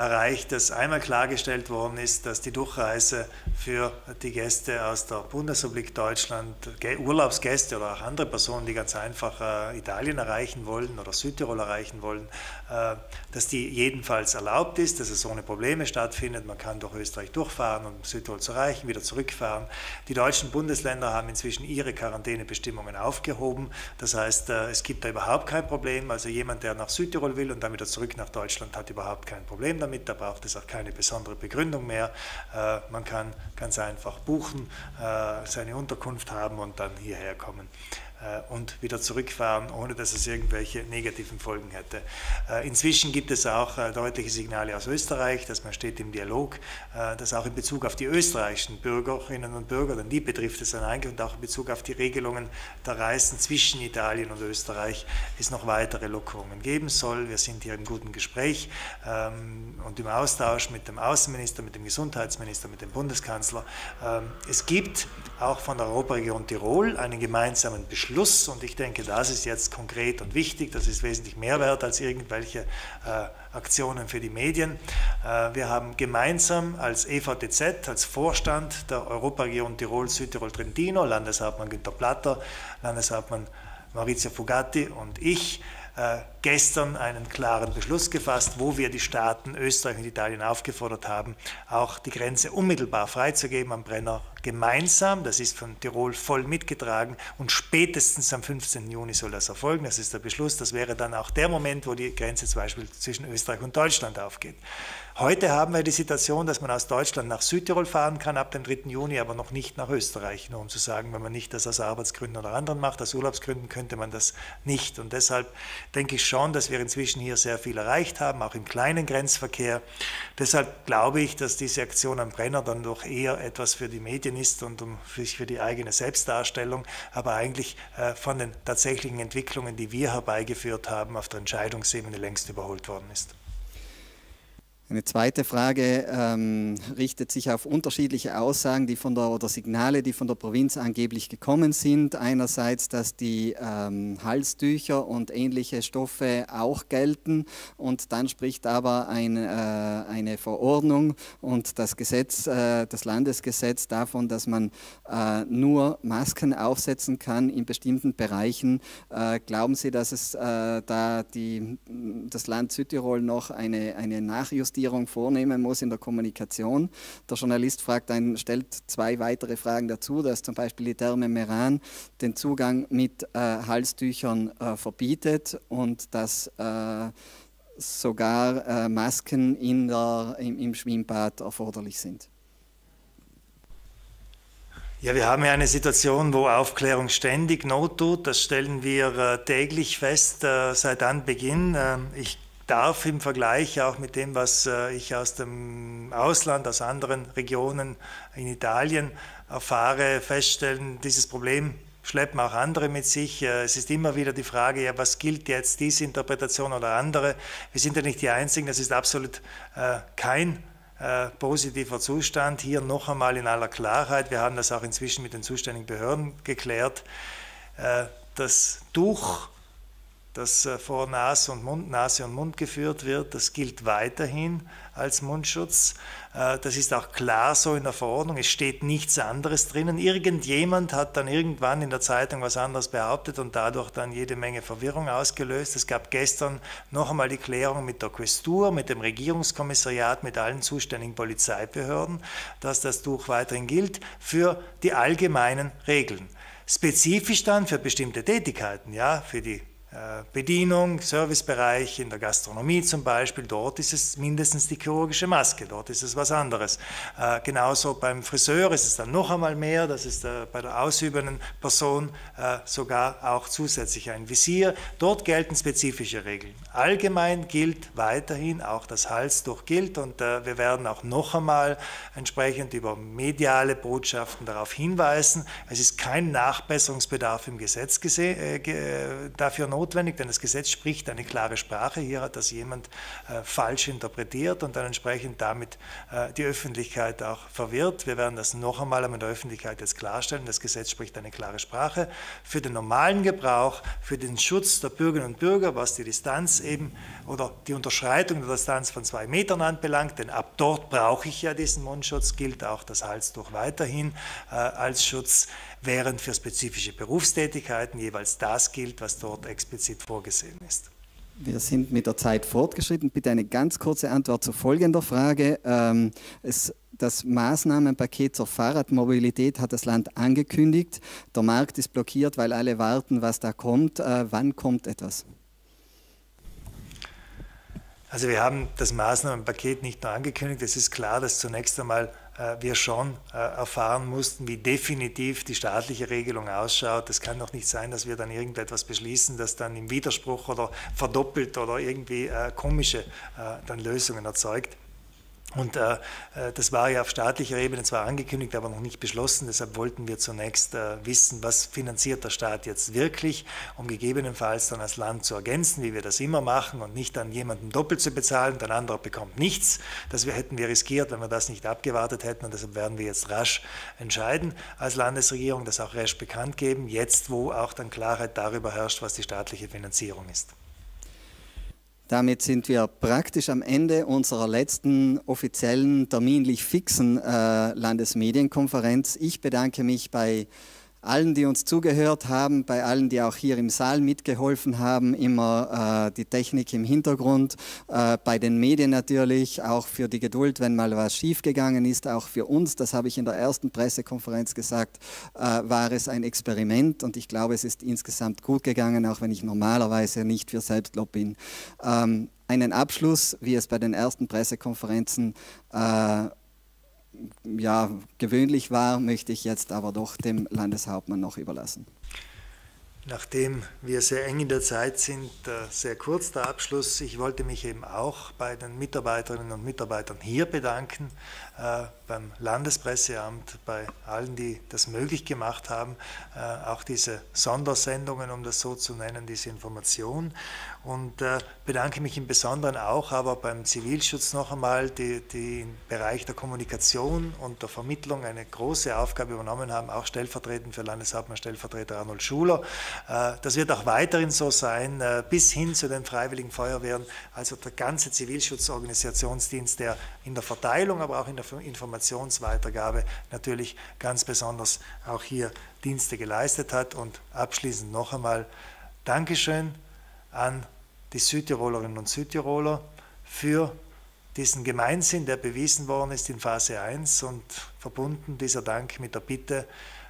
erreicht, dass einmal klargestellt worden ist, dass die Durchreise für die Gäste aus der Bundesrepublik Deutschland, Urlaubsgäste oder auch andere Personen, die ganz einfach äh, Italien erreichen wollen oder Südtirol erreichen wollen, äh, dass die jedenfalls erlaubt ist, dass es ohne Probleme stattfindet. Man kann durch Österreich durchfahren, um Südtirol zu erreichen, wieder zurückfahren. Die deutschen Bundesländer haben inzwischen ihre Quarantänebestimmungen aufgehoben. Das heißt, äh, es gibt da überhaupt kein Problem. Also jemand, der nach Südtirol will und dann wieder zurück nach Deutschland, hat überhaupt kein Problem damit damit, da braucht es auch keine besondere Begründung mehr. Äh, man kann ganz einfach buchen, äh, seine Unterkunft haben und dann hierher kommen. Äh, und wieder zurückfahren, ohne dass es irgendwelche negativen Folgen hätte. Äh, inzwischen gibt es auch äh, deutliche Signale aus Österreich, dass man steht im Dialog, dass auch in Bezug auf die österreichischen Bürgerinnen und Bürger, denn die betrifft es dann eigentlich, und auch in Bezug auf die Regelungen der Reisen zwischen Italien und Österreich es noch weitere Lockerungen geben soll. Wir sind hier im guten Gespräch ähm, und im Austausch mit dem Außenminister, mit dem Gesundheitsminister, mit dem Bundeskanzler. Ähm, es gibt auch von der Europaregion Tirol einen gemeinsamen Beschluss, Schluss, und ich denke, das ist jetzt konkret und wichtig, das ist wesentlich mehr wert als irgendwelche äh, Aktionen für die Medien. Äh, wir haben gemeinsam als EVTZ, als Vorstand der Europaregion Tirol, Südtirol, Trentino, Landeshauptmann Günter Platter, Landeshauptmann Maurizio Fugatti und ich, äh, gestern einen klaren Beschluss gefasst, wo wir die Staaten Österreich und Italien aufgefordert haben, auch die Grenze unmittelbar freizugeben am Brenner gemeinsam. Das ist von Tirol voll mitgetragen und spätestens am 15. Juni soll das erfolgen. Das ist der Beschluss. Das wäre dann auch der Moment, wo die Grenze zum Beispiel zwischen Österreich und Deutschland aufgeht. Heute haben wir die Situation, dass man aus Deutschland nach Südtirol fahren kann ab dem 3. Juni, aber noch nicht nach Österreich. Nur um zu sagen, wenn man nicht das aus Arbeitsgründen oder anderen macht, aus Urlaubsgründen könnte man das nicht. Und deshalb denke ich schon, dass wir inzwischen hier sehr viel erreicht haben, auch im kleinen Grenzverkehr. Deshalb glaube ich, dass diese Aktion am Brenner dann doch eher etwas für die Medien ist und um sich für die eigene Selbstdarstellung, aber eigentlich äh, von den tatsächlichen Entwicklungen, die wir herbeigeführt haben, auf der Entscheidungsebene längst überholt worden ist. Eine zweite Frage ähm, richtet sich auf unterschiedliche Aussagen die von der, oder Signale, die von der Provinz angeblich gekommen sind. Einerseits, dass die ähm, Halstücher und ähnliche Stoffe auch gelten und dann spricht aber ein, äh, eine Verordnung und das Gesetz, äh, das Landesgesetz davon, dass man äh, nur Masken aufsetzen kann in bestimmten Bereichen. Äh, glauben Sie, dass es äh, da die, das Land Südtirol noch eine, eine Nachjustiz Ausjuustierung vornehmen muss in der Kommunikation. Der Journalist fragt einen, stellt zwei weitere Fragen dazu, dass zum Beispiel die Therme Meran den Zugang mit äh, Halstüchern äh, verbietet und dass äh, sogar äh, Masken in der, im, im Schwimmbad erforderlich sind. Ja, wir haben ja eine Situation, wo Aufklärung ständig Not tut. Das stellen wir äh, täglich fest äh, seit Anbeginn. Äh, ich darf im Vergleich auch mit dem, was äh, ich aus dem Ausland, aus anderen Regionen in Italien erfahre, feststellen, dieses Problem schleppen auch andere mit sich. Äh, es ist immer wieder die Frage, ja, was gilt jetzt diese Interpretation oder andere? Wir sind ja nicht die Einzigen, das ist absolut äh, kein positiver Zustand. Hier noch einmal in aller Klarheit, wir haben das auch inzwischen mit den zuständigen Behörden geklärt, das Tuch das äh, vor Nase und Mund, Nase und Mund geführt wird, das gilt weiterhin als Mundschutz. Äh, das ist auch klar so in der Verordnung. Es steht nichts anderes drinnen. Irgendjemand hat dann irgendwann in der Zeitung was anderes behauptet und dadurch dann jede Menge Verwirrung ausgelöst. Es gab gestern noch einmal die Klärung mit der Questur, mit dem Regierungskommissariat, mit allen zuständigen Polizeibehörden, dass das Tuch weiterhin gilt für die allgemeinen Regeln. Spezifisch dann für bestimmte Tätigkeiten, ja, für die äh, Bedienung, Servicebereich, in der Gastronomie zum Beispiel, dort ist es mindestens die chirurgische Maske, dort ist es was anderes. Äh, genauso beim Friseur ist es dann noch einmal mehr, das ist äh, bei der ausübenden Person äh, sogar auch zusätzlich ein Visier. Dort gelten spezifische Regeln. Allgemein gilt weiterhin auch das Halstuch gilt und äh, wir werden auch noch einmal entsprechend über mediale Botschaften darauf hinweisen. Es ist kein Nachbesserungsbedarf im Gesetz äh, dafür notwendig notwendig, denn das Gesetz spricht eine klare Sprache. Hier hat das jemand äh, falsch interpretiert und dann entsprechend damit äh, die Öffentlichkeit auch verwirrt. Wir werden das noch einmal mit der Öffentlichkeit jetzt klarstellen. Das Gesetz spricht eine klare Sprache. Für den normalen Gebrauch, für den Schutz der Bürgerinnen und Bürger, was die Distanz eben oder die Unterschreitung der Distanz von zwei Metern anbelangt, denn ab dort brauche ich ja diesen Mundschutz, gilt auch das Halstuch weiterhin äh, als Schutz während für spezifische Berufstätigkeiten jeweils das gilt, was dort explizit vorgesehen ist. Wir sind mit der Zeit fortgeschritten. Bitte eine ganz kurze Antwort zu folgender Frage. Ähm, es, das Maßnahmenpaket zur Fahrradmobilität hat das Land angekündigt. Der Markt ist blockiert, weil alle warten, was da kommt. Äh, wann kommt etwas? Also wir haben das Maßnahmenpaket nicht nur angekündigt. Es ist klar, dass zunächst einmal äh, wir schon äh, erfahren mussten, wie definitiv die staatliche Regelung ausschaut. Es kann doch nicht sein, dass wir dann irgendetwas beschließen, das dann im Widerspruch oder verdoppelt oder irgendwie äh, komische dann Lösungen erzeugt. Und äh, äh, das war ja auf staatlicher Ebene zwar angekündigt, aber noch nicht beschlossen. Deshalb wollten wir zunächst äh, wissen, was finanziert der Staat jetzt wirklich, um gegebenenfalls dann als Land zu ergänzen, wie wir das immer machen und nicht dann jemandem doppelt zu bezahlen und ein anderer bekommt nichts. Das wir, hätten wir riskiert, wenn wir das nicht abgewartet hätten. Und deshalb werden wir jetzt rasch entscheiden als Landesregierung, das auch rasch bekannt geben, jetzt wo auch dann Klarheit darüber herrscht, was die staatliche Finanzierung ist. Damit sind wir praktisch am Ende unserer letzten offiziellen, terminlich fixen äh, Landesmedienkonferenz. Ich bedanke mich bei allen, die uns zugehört haben, bei allen, die auch hier im Saal mitgeholfen haben, immer äh, die Technik im Hintergrund, äh, bei den Medien natürlich, auch für die Geduld, wenn mal was schiefgegangen ist, auch für uns, das habe ich in der ersten Pressekonferenz gesagt, äh, war es ein Experiment und ich glaube, es ist insgesamt gut gegangen, auch wenn ich normalerweise nicht für Selbstlob bin. Ähm, einen Abschluss, wie es bei den ersten Pressekonferenzen äh, ja, gewöhnlich war, möchte ich jetzt aber doch dem Landeshauptmann noch überlassen. Nachdem wir sehr eng in der Zeit sind, äh, sehr kurz der Abschluss. Ich wollte mich eben auch bei den Mitarbeiterinnen und Mitarbeitern hier bedanken, äh, beim Landespresseamt, bei allen, die das möglich gemacht haben, äh, auch diese Sondersendungen, um das so zu nennen, diese Information und äh, bedanke mich im Besonderen auch aber beim Zivilschutz noch einmal, die, die im Bereich der Kommunikation und der Vermittlung eine große Aufgabe übernommen haben, auch stellvertretend für Landeshauptmann Stellvertreter Arnold Schuler. Äh, das wird auch weiterhin so sein, äh, bis hin zu den Freiwilligen Feuerwehren, also der ganze Zivilschutzorganisationsdienst, der in der Verteilung, aber auch in der Informationsweitergabe natürlich ganz besonders auch hier Dienste geleistet hat. Und abschließend noch einmal Dankeschön an die Südtirolerinnen und Südtiroler für diesen Gemeinsinn, der bewiesen worden ist in Phase 1 und verbunden dieser Dank mit der Bitte,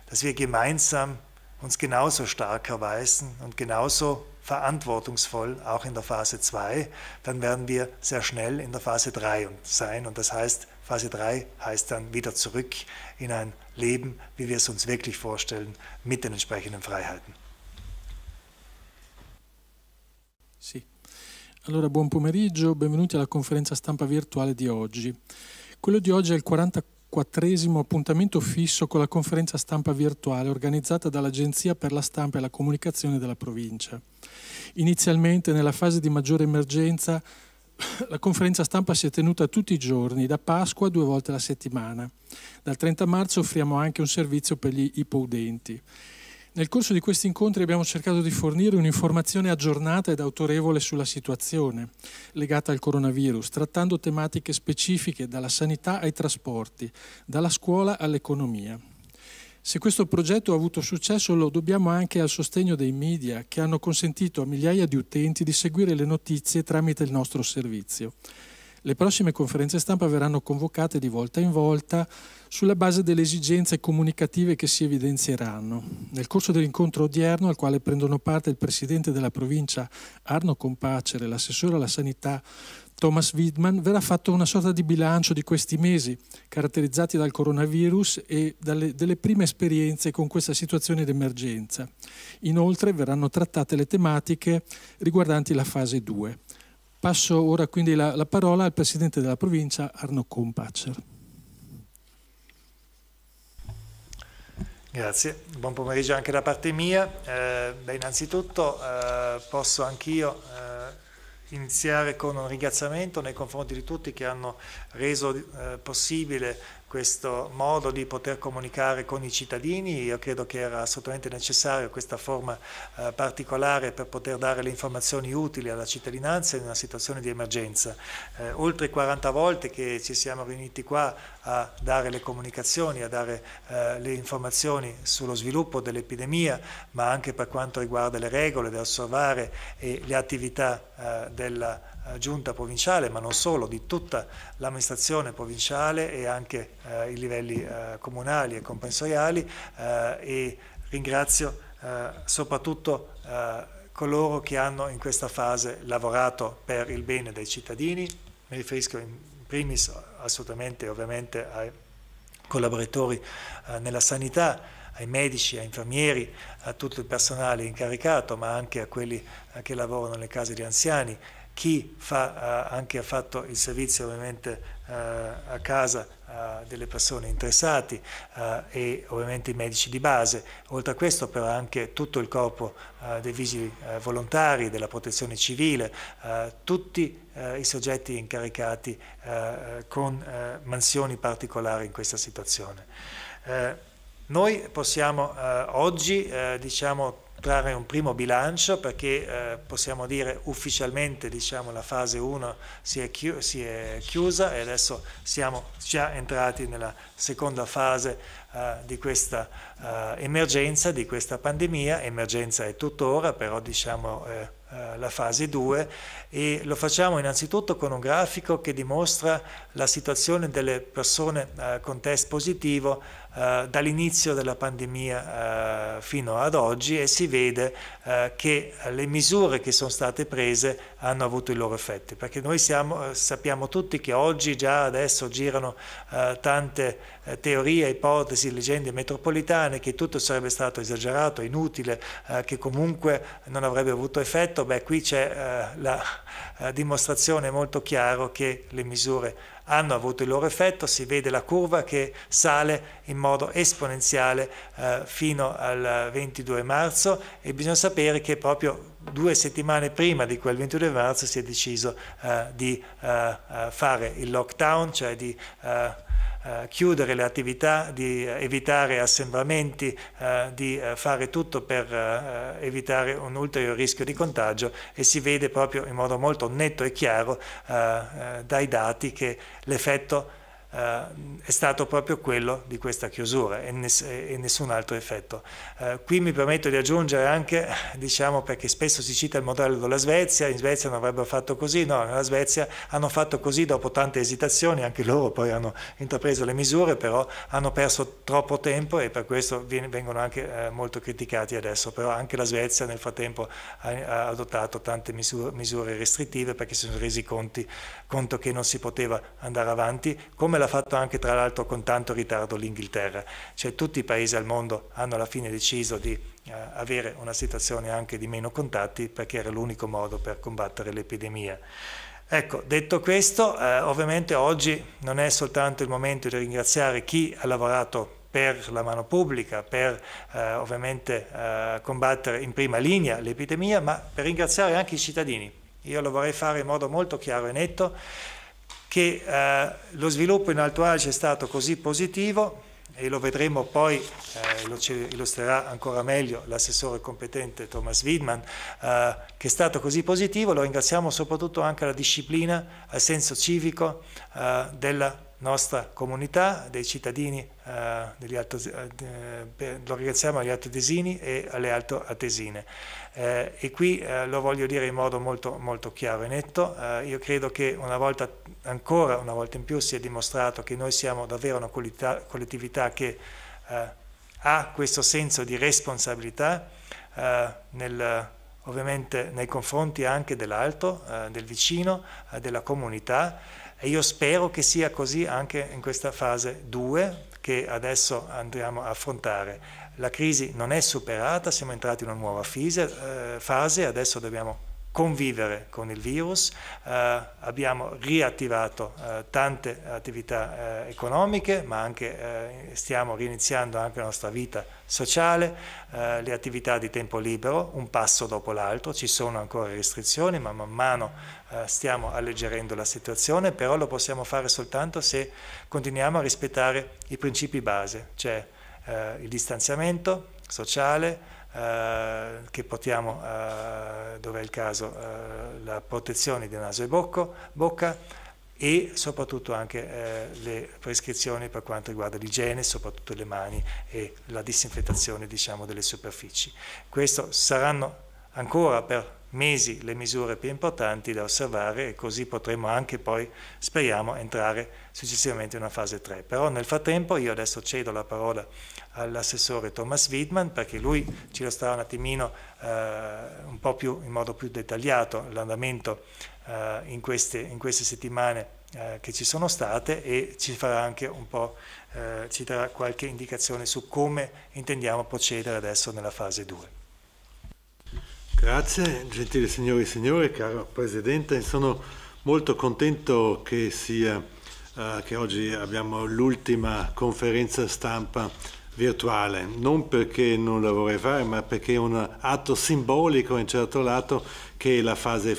dass wir gemeinsam uns genauso stark erweisen und genauso verantwortungsvoll auch in der Phase 2, dann werden wir sehr schnell in der Phase 3 sein und das heißt, Phase 3 heißt dann wieder zurück in ein Leben, wie wir es uns wirklich vorstellen, mit den entsprechenden Freiheiten. Sì. Allora, buon pomeriggio, benvenuti alla conferenza stampa virtuale di oggi. Quello di oggi è il 44 appuntamento fisso con la conferenza stampa virtuale organizzata dall'Agenzia per la Stampa e la Comunicazione della provincia. Inizialmente, nella fase di maggiore emergenza, la conferenza stampa si è tenuta tutti i giorni, da Pasqua due volte alla settimana. Dal 30 marzo offriamo anche un servizio per gli ipoudenti. Nel corso di questi incontri abbiamo cercato di fornire un'informazione aggiornata ed autorevole sulla situazione legata al coronavirus, trattando tematiche specifiche dalla sanità ai trasporti, dalla scuola all'economia. Se questo progetto ha avuto successo lo dobbiamo anche al sostegno dei media che hanno consentito a migliaia di utenti di seguire le notizie tramite il nostro servizio. Le prossime conferenze stampa verranno convocate di volta in volta sulla base delle esigenze comunicative che si evidenzieranno. Nel corso dell'incontro odierno, al quale prendono parte il Presidente della provincia Arno Compacere, e l'assessore alla sanità Thomas Widman, verrà fatto una sorta di bilancio di questi mesi, caratterizzati dal coronavirus e dalle, delle prime esperienze con questa situazione d'emergenza. Inoltre verranno trattate le tematiche riguardanti la fase 2. Passo ora quindi la, la parola al Presidente della provincia Arno Compacer. Grazie, buon pomeriggio anche da parte mia. Eh, beh, innanzitutto eh, posso anch'io eh, iniziare con un ringraziamento nei confronti di tutti che hanno reso eh, possibile questo modo di poter comunicare con i cittadini, io credo che era assolutamente necessaria questa forma eh, particolare per poter dare le informazioni utili alla cittadinanza in una situazione di emergenza. Eh, oltre 40 volte che ci siamo riuniti qua a dare le comunicazioni, a dare eh, le informazioni sullo sviluppo dell'epidemia, ma anche per quanto riguarda le regole da osservare e le attività eh, della eh, giunta provinciale, ma non solo, di tutta l'amministrazione provinciale e anche eh, i livelli eh, comunali e compensoriali e ringrazio soprattutto coloro che hanno in questa fase lavorato per il bene dei cittadini, mi riferisco in primis assolutamente ovviamente ai collaboratori nella sanità, ai medici, ai infermieri, a tutto il personale incaricato, ma anche a quelli che lavorano nelle case di anziani, chi fa, eh, anche ha fatto il servizio ovviamente eh, a casa eh, delle persone interessate eh, e ovviamente i medici di base. Oltre a questo però anche tutto il corpo eh, dei vigili eh, volontari, della protezione civile, tutti i soggetti incaricati con mansioni particolari in questa situazione. noi possiamo oggi diciamo, trarre un primo bilancio perché eh, possiamo dire ufficialmente diciamo, la fase 1 si è, si è, chiusa e adesso siamo già entrati nella seconda fase eh, di questa eh, emergenza, di questa pandemia, emergenza è tuttora però diciamo eh, la fase 2 e lo facciamo innanzitutto con un grafico che dimostra la situazione delle persone eh, con test positivo eh, dall'inizio della pandemia eh, fino ad oggi e si vede eh, che le misure che sono state prese hanno avuto i loro effetti, perché noi siamo, eh, sappiamo tutti che oggi già adesso girano eh, tante teorie, ipotesi, leggende metropolitane che tutto sarebbe stato esagerato, inutile, che comunque non avrebbe avuto effetto, beh qui c'è la dimostrazione molto chiara che le misure hanno avuto il loro effetto, si vede la curva che sale in modo esponenziale eh, fino al 22 marzo e bisogna sapere che proprio due settimane prima di quel 22 marzo si è deciso eh, di eh, eh fare il lockdown, cioè di eh, eh, chiudere le attività, di eh, evitare assembramenti, eh, di fare tutto per evitare un ulteriore rischio di contagio e si vede proprio in modo molto netto e chiaro dai dati che l'effetto eh, è stato proprio quello di questa chiusura e, ness e nessun altro effetto. Eh, qui mi permetto di aggiungere anche, diciamo perché spesso si cita il modello della Svezia, in Svezia non avrebbero fatto così, no, nella Svezia hanno fatto così dopo tante esitazioni, anche loro poi hanno intrapreso le misure, però hanno perso troppo tempo e per questo vengono anche eh, molto criticati adesso, però anche la Svezia nel frattempo ha, ha adottato tante misure, misure restrittive perché si sono resi conti conto che non si poteva andare avanti, come l'ha fatto anche tra l'altro con tanto ritardo l'Inghilterra. Cioè tutti i paesi al mondo hanno alla fine deciso di eh, avere una situazione anche di meno contatti perché era l'unico modo per combattere l'epidemia. Ecco, detto questo, eh, ovviamente oggi non è soltanto il momento di ringraziare chi ha lavorato per la mano pubblica, per eh, ovviamente eh, combattere in prima linea l'epidemia, ma per ringraziare anche i cittadini, io lo vorrei fare in modo molto chiaro e netto, che eh, lo sviluppo in Alto Adige è stato così positivo e lo vedremo poi, eh, lo illustrerà ancora meglio l'assessore competente Thomas Widman, eh, che è stato così positivo, lo ringraziamo soprattutto anche alla disciplina, al senso civico eh, della nostra comunità, dei cittadini eh, alto, eh, lo ringraziamo agli alto tesini e alle altoatesine. Eh, e qui eh, lo voglio dire in modo molto, molto chiaro e netto, eh, io credo che una volta, ancora una volta in più si è dimostrato che noi siamo davvero una collettività che eh, ha questo senso di responsabilità nel, ovviamente nei confronti anche dell'altro, del vicino, della comunità e io spero che sia così anche in questa fase 2 che adesso andremo a affrontare. La crisi non è superata, siamo entrati in una nuova eh, fase, adesso dobbiamo convivere con il virus, eh, abbiamo riattivato eh, tante attività eh, economiche, ma anche eh, stiamo riniziando anche la nostra vita sociale, eh, le attività di tempo libero, un passo dopo l'altro, ci sono ancora restrizioni, ma man mano eh, stiamo alleggerendo la situazione, però lo possiamo fare soltanto se continuiamo a rispettare i principi base, cioè il distanziamento sociale, eh, che portiamo, eh, dove è il caso, eh, la protezione di naso e bocco, bocca e soprattutto anche eh, le prescrizioni per quanto riguarda l'igiene, soprattutto le mani e la disinfettazione diciamo, delle superfici. Questo saranno ancora per mesi le misure più importanti da osservare e così potremo anche poi, speriamo, entrare successivamente in una fase 3. Però nel frattempo io adesso cedo la parola all'assessore Thomas Widman perché lui ci illustrerà un attimino eh, un po' più, in modo più dettagliato l'andamento eh, in, in, queste, settimane eh, che ci sono state e ci farà anche un po', eh, ci darà qualche indicazione su come intendiamo procedere adesso nella fase 2. Grazie, gentili signori e signore, caro Presidente, sono molto contento che, sia, eh, che oggi abbiamo l'ultima conferenza stampa virtuale, non perché non la vorrei fare, ma perché è un atto simbolico in certo lato che la fase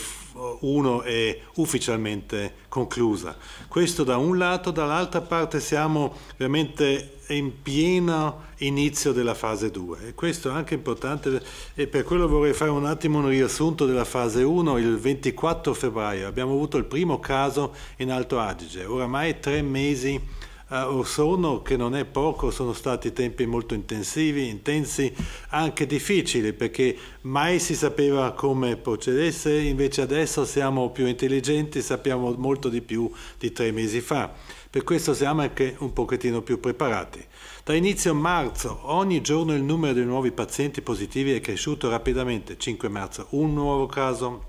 1 è ufficialmente conclusa. Questo da un lato, dall'altra parte siamo veramente è in pieno inizio della fase 2 e questo è anche importante e per quello vorrei fare un attimo un riassunto della fase 1 il 24 febbraio abbiamo avuto il primo caso in Alto Adige oramai tre mesi eh, o sono, che non è poco, sono stati tempi molto intensivi, intensi, anche difficili, perché mai si sapeva come procedesse, invece adesso siamo più intelligenti, sappiamo molto di più di tre mesi fa. Per questo siamo anche un pochettino più preparati. Da inizio marzo ogni giorno il numero di nuovi pazienti positivi è cresciuto rapidamente. 5 marzo un nuovo caso,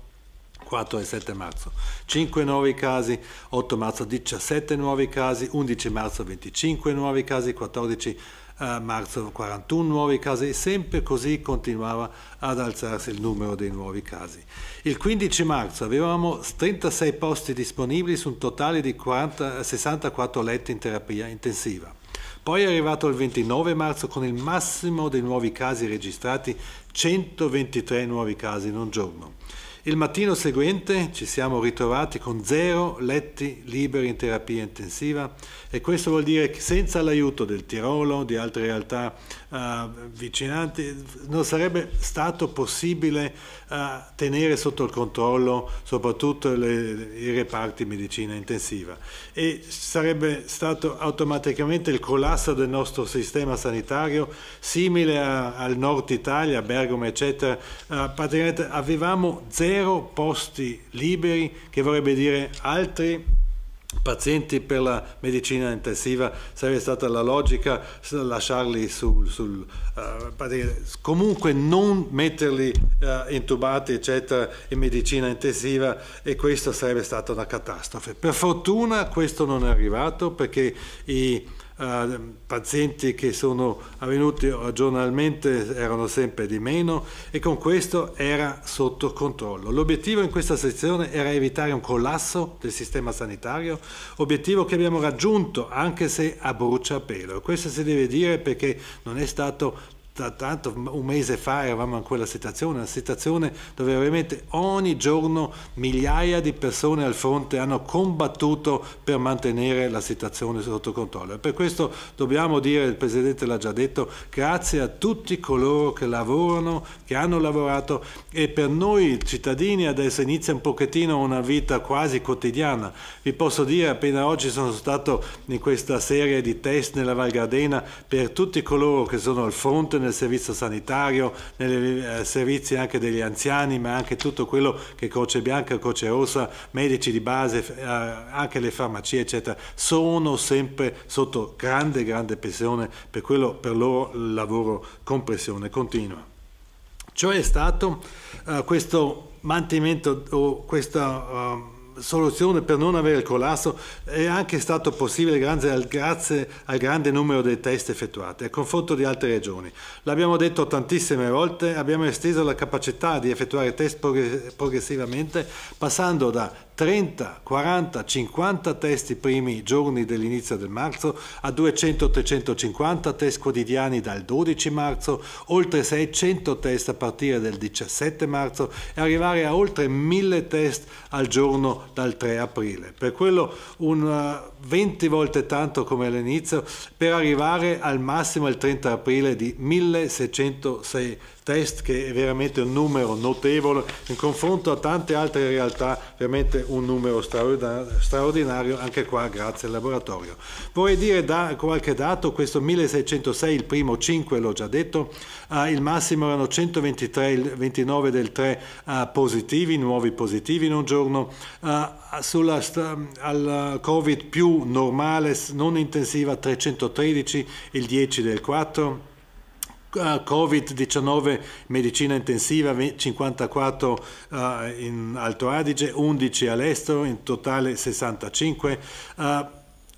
4 e 7 marzo, 5 nuovi casi, 8 marzo 17 nuovi casi, 11 marzo 25 nuovi casi, 14 eh, marzo 41 nuovi casi e sempre così continuava ad alzarsi il numero dei nuovi casi. Il 15 marzo avevamo 36 posti disponibili su un totale di 40, 64 letti in terapia intensiva. Poi è arrivato il 29 marzo con il massimo dei nuovi casi registrati, 123 nuovi casi in un giorno. Il mattino seguente ci siamo ritrovati con zero letti liberi in terapia intensiva e questo vuol dire che senza l'aiuto del Tirolo, di altre realtà eh, vicinanti, non sarebbe stato possibile uh, tenere sotto il controllo soprattutto le, i reparti medicina intensiva e sarebbe stato automaticamente il collasso del nostro sistema sanitario simile a, al nord Italia, Bergamo eccetera, uh, praticamente avevamo zero posti liberi che vorrebbe dire altri pazienti per la medicina intensiva sarebbe stata la logica lasciarli sul, sul uh, comunque non metterli uh, intubati eccetera in medicina intensiva e questa sarebbe stata una catastrofe per fortuna questo non è arrivato perché i eh, pazienti che sono avvenuti giornalmente erano sempre di meno e con questo era sotto controllo. L'obiettivo in questa sezione era evitare un collasso del sistema sanitario, obiettivo che abbiamo raggiunto anche se a bruciapelo. Questo si deve dire perché non è stato tanto un mese fa eravamo in quella situazione, una situazione dove veramente ogni giorno migliaia di persone al fronte hanno combattuto per mantenere la situazione sotto controllo. per questo dobbiamo dire, il Presidente l'ha già detto, grazie a tutti coloro che lavorano, che hanno lavorato e per noi cittadini adesso inizia un pochettino una vita quasi quotidiana. Vi posso dire, appena oggi sono stato in questa serie di test nella Val Gardena per tutti coloro che sono al fronte nel servizio sanitario, nei eh, servizi anche degli anziani, ma anche tutto quello che Croce Bianca, Croce Rossa, medici di base, eh, anche le farmacie, eccetera, sono sempre sotto grande, grande pressione per quello, per loro il lavoro con pressione continua. Ciò è stato uh, questo mantenimento o questa... Uh, soluzione per non avere il collasso è anche stato possibile grazie al, grazie al grande numero dei test effettuati a confronto di altre regioni. L'abbiamo detto tantissime volte, abbiamo esteso la capacità di effettuare test progressivamente passando da 30, 40, 50 test i primi giorni dell'inizio del marzo, a 200-350 test quotidiani dal 12 marzo, oltre 600 test a partire dal 17 marzo e arrivare a oltre 1000 test al giorno dal 3 aprile. Per quello un 20 eh, volte tanto come all'inizio per arrivare al massimo il 30 aprile di 1606 test test che è veramente un numero notevole in confronto a tante altre realtà, veramente un numero straordinario anche qua grazie al laboratorio. Vorrei dire da qualche dato, questo 1606, il primo 5 l'ho già detto, ah, il massimo erano 123, il 29 del 3 ah, positivi, nuovi positivi in un giorno, ah, sulla, al Covid più normale, non intensiva 313, il 10 del 4 eh, Covid-19 medicina intensiva, 54 uh, eh, in Alto Adige, 11 all'estero, in totale 65. Uh, eh,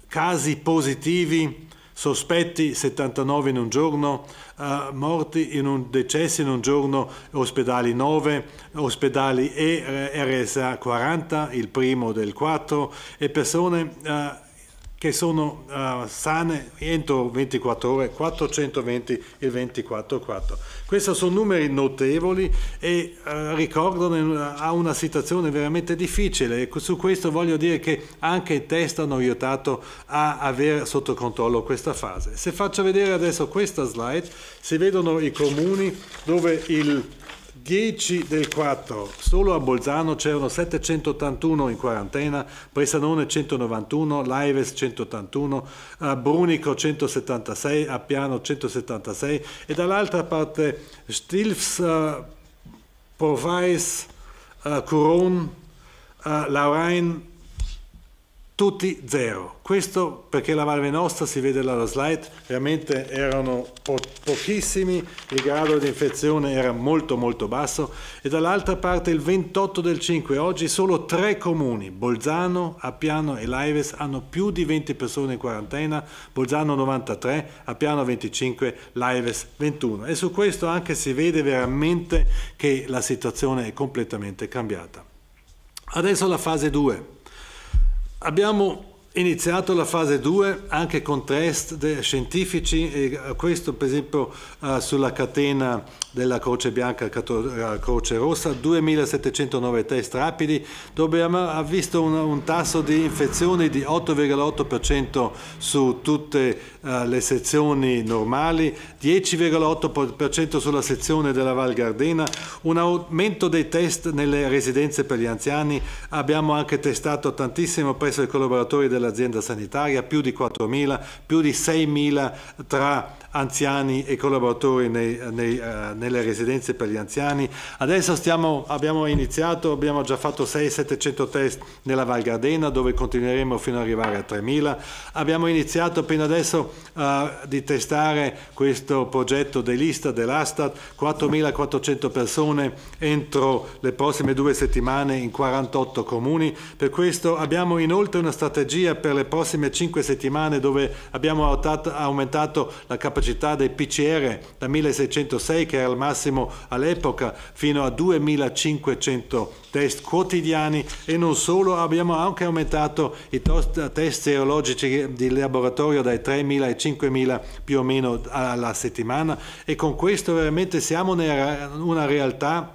casi positivi, sospetti 79 in un giorno, uh, morti in un decessi in un giorno, ospedali 9, ospedali e RSA 40, il primo del 4, e persone che sono uh, sane entro 24 ore, 420 il 24-4. Questi sono numeri notevoli e uh, ricordano eh, a una situazione veramente difficile e su questo voglio dire che anche i test hanno aiutato a avere sotto controllo questa fase. Se faccio vedere adesso questa slide si vedono i comuni dove il 10 del 4, solo a Bolzano c'erano 781 in quarantena, Bressanone 191, Laives 181, a Brunico 176, a Piano 176 e dall'altra parte Stilfs, uh, eh, Porvais, uh, eh, Curon, uh, eh, Laurein tutti zero. Questo perché la valve nostra si vede dalla slide, veramente erano po pochissimi, il grado di infezione era molto molto basso e dall'altra parte il 28 del 5 oggi solo tre comuni, Bolzano, Appiano e Laives hanno più di 20 persone in quarantena, Bolzano 93, Appiano 25, Laives 21 e su questo anche si vede veramente che la situazione è completamente cambiata. Adesso la fase 2 abbiamo iniziato la fase 2 anche con test scientifici, eh, questo per esempio eh, sulla catena della Croce Bianca e eh, Croce Rossa, 2709 test rapidi, dove ha visto un, un tasso di infezioni di 8,8% su tutte le sezioni normali, 10,8% sulla sezione della Val Gardena, un aumento dei test nelle residenze per gli anziani, abbiamo anche testato tantissimo presso i collaboratori della dell'azienda sanitaria, più di 4.000, più di 6.000 tra anziani e collaboratori nei, nei, uh, nelle residenze per gli anziani. Adesso stiamo, abbiamo iniziato, abbiamo già fatto 6-700 test nella Val Gardena dove continueremo fino ad arrivare a 3.000. Abbiamo iniziato appena adesso uh, di testare questo progetto dell'Ista, dell'Astat, 4.400 persone entro le prossime due settimane in 48 comuni. Per questo abbiamo inoltre una strategia per le prossime 5 settimane dove abbiamo aumentato la capacità dei PCR da 1606 che era il massimo all'epoca fino a 2500 test quotidiani e non solo, abbiamo anche aumentato i test serologici di laboratorio dai 3.000 ai 5.000 più o meno alla settimana e con questo veramente siamo in una realtà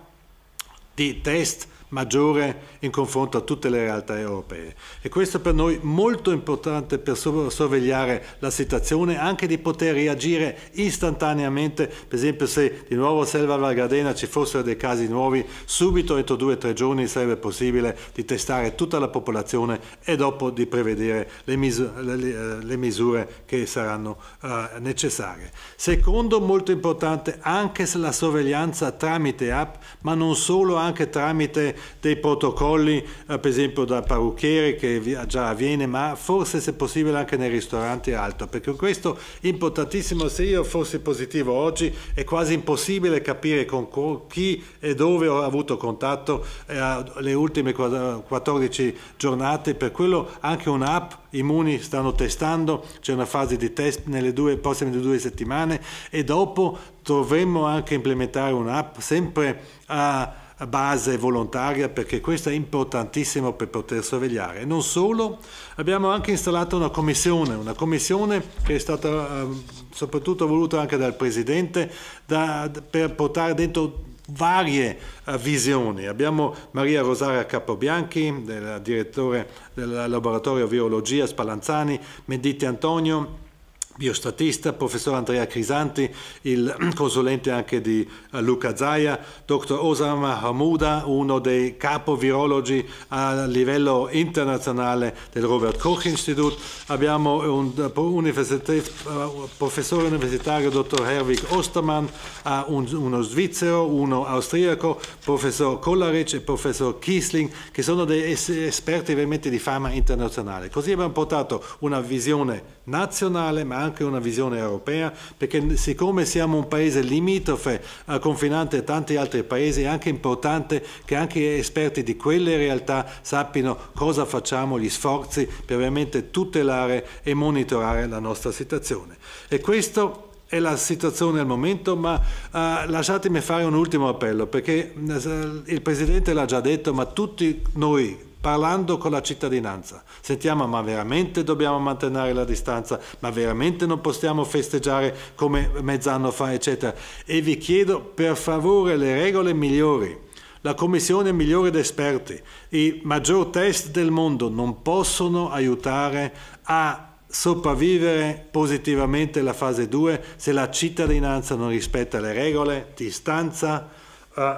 di test maggiore in confronto a tutte le realtà europee. E questo è per noi molto importante per sorvegliare la situazione, anche di poter reagire istantaneamente, per esempio se di nuovo Selva Valgardena ci fossero dei casi nuovi, subito entro due o tre giorni sarebbe possibile di testare tutta la popolazione e dopo di prevedere le, misu le, eh, le misure che saranno uh, necessarie. Secondo, molto importante, anche la sorveglianza tramite app, ma non solo, anche tramite dei protocolli, eh, per esempio da parrucchiere che già avviene, ma forse se possibile anche nei ristoranti e altro, perché questo è importantissimo, se io fossi positivo oggi è quasi impossibile capire con chi e dove ho avuto contatto eh, le ultime 14 giornate, per quello anche un'app Immuni stanno testando, c'è una fase di test nelle due, prossime due settimane e dopo dovremmo anche implementare un'app sempre a base volontaria perché questo è importantissimo per poter sorvegliare. Non solo, abbiamo anche installato una commissione, una commissione che è stata eh, soprattutto voluta anche dal Presidente da, per portare dentro varie eh, visioni. Abbiamo Maria Rosaria Capobianchi, direttore del laboratorio Virologia Spallanzani, Mediti Antonio, biostatista, professor Andrea Crisanti, il consulente anche di eh, Luca Zaia, dottor Osama Hamuda, uno dei capovirologi a livello internazionale del Robert Koch Institute, abbiamo un eh, università, eh, professore universitario dottor Herwig Ostermann, uno svizzero, uno austriaco, professor Kollaric e professor Kiesling, che sono dei esperti veramente di fama internazionale. Così abbiamo portato una visione nazionale ma anche una visione europea, perché siccome siamo un paese limitrofe eh, confinante a tanti altri paesi, è anche importante che anche esperti di quelle realtà sappiano cosa facciamo, gli sforzi per veramente tutelare e monitorare la nostra situazione. E questo è la situazione al momento, ma uh, lasciatemi fare un ultimo appello, perché uh, il Presidente l'ha già detto, ma tutti noi parlando con la cittadinanza sentiamo ma veramente dobbiamo mantenere la distanza, ma veramente non possiamo festeggiare come mezz'anno fa, eccetera. E vi chiedo per favore le regole migliori la commissione migliore di esperti, i maggior test del mondo non possono aiutare a sopravvivere positivamente la fase 2 se la cittadinanza non rispetta le regole, distanza, stanza,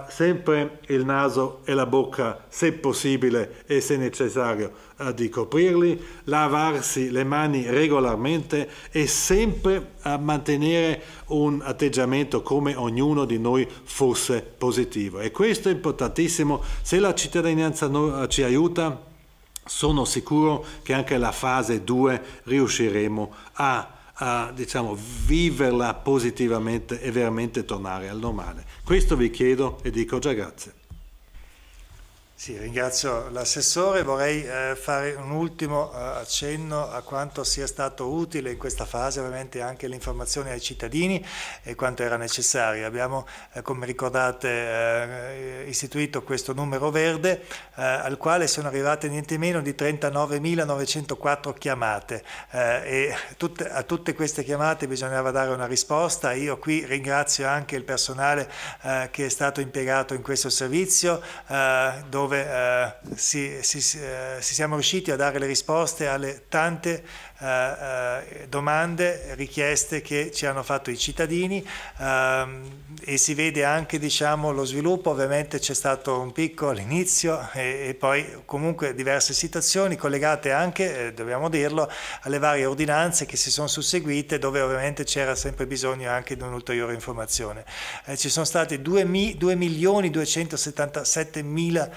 sempre il naso e la bocca, se possibile e se necessario, di coprirli, lavarsi le mani regolarmente e sempre a mantenere un atteggiamento come ognuno di noi fosse positivo. E questo è importantissimo, se la cittadinanza ci aiuta sono sicuro che anche la fase 2 riusciremo a, a diciamo, viverla positivamente e veramente tornare al normale. Questo vi chiedo e dico già grazie. Sì, ringrazio l'assessore, vorrei eh, fare un ultimo eh, accenno a quanto sia stato utile in questa fase ovviamente anche l'informazione ai cittadini e quanto era necessario. Abbiamo, eh, come ricordate, eh, istituito questo numero verde eh, al quale sono arrivate niente meno di 39.904 chiamate eh, e tut a tutte queste chiamate bisognava dare una risposta. Io qui ringrazio anche il personale che è stato impiegato in questo servizio dove dove eh, si, si, eh, si siamo riusciti a dare le risposte alle tante eh, eh, domande, richieste che ci hanno fatto i cittadini ehm, e si vede anche diciamo, lo sviluppo, ovviamente c'è stato un picco all'inizio e, e, poi comunque diverse situazioni collegate anche, eh, dobbiamo dirlo, alle varie ordinanze che si sono susseguite dove ovviamente c'era sempre bisogno anche di un'ulteriore informazione. Eh, ci sono state 2 milioni 277 mila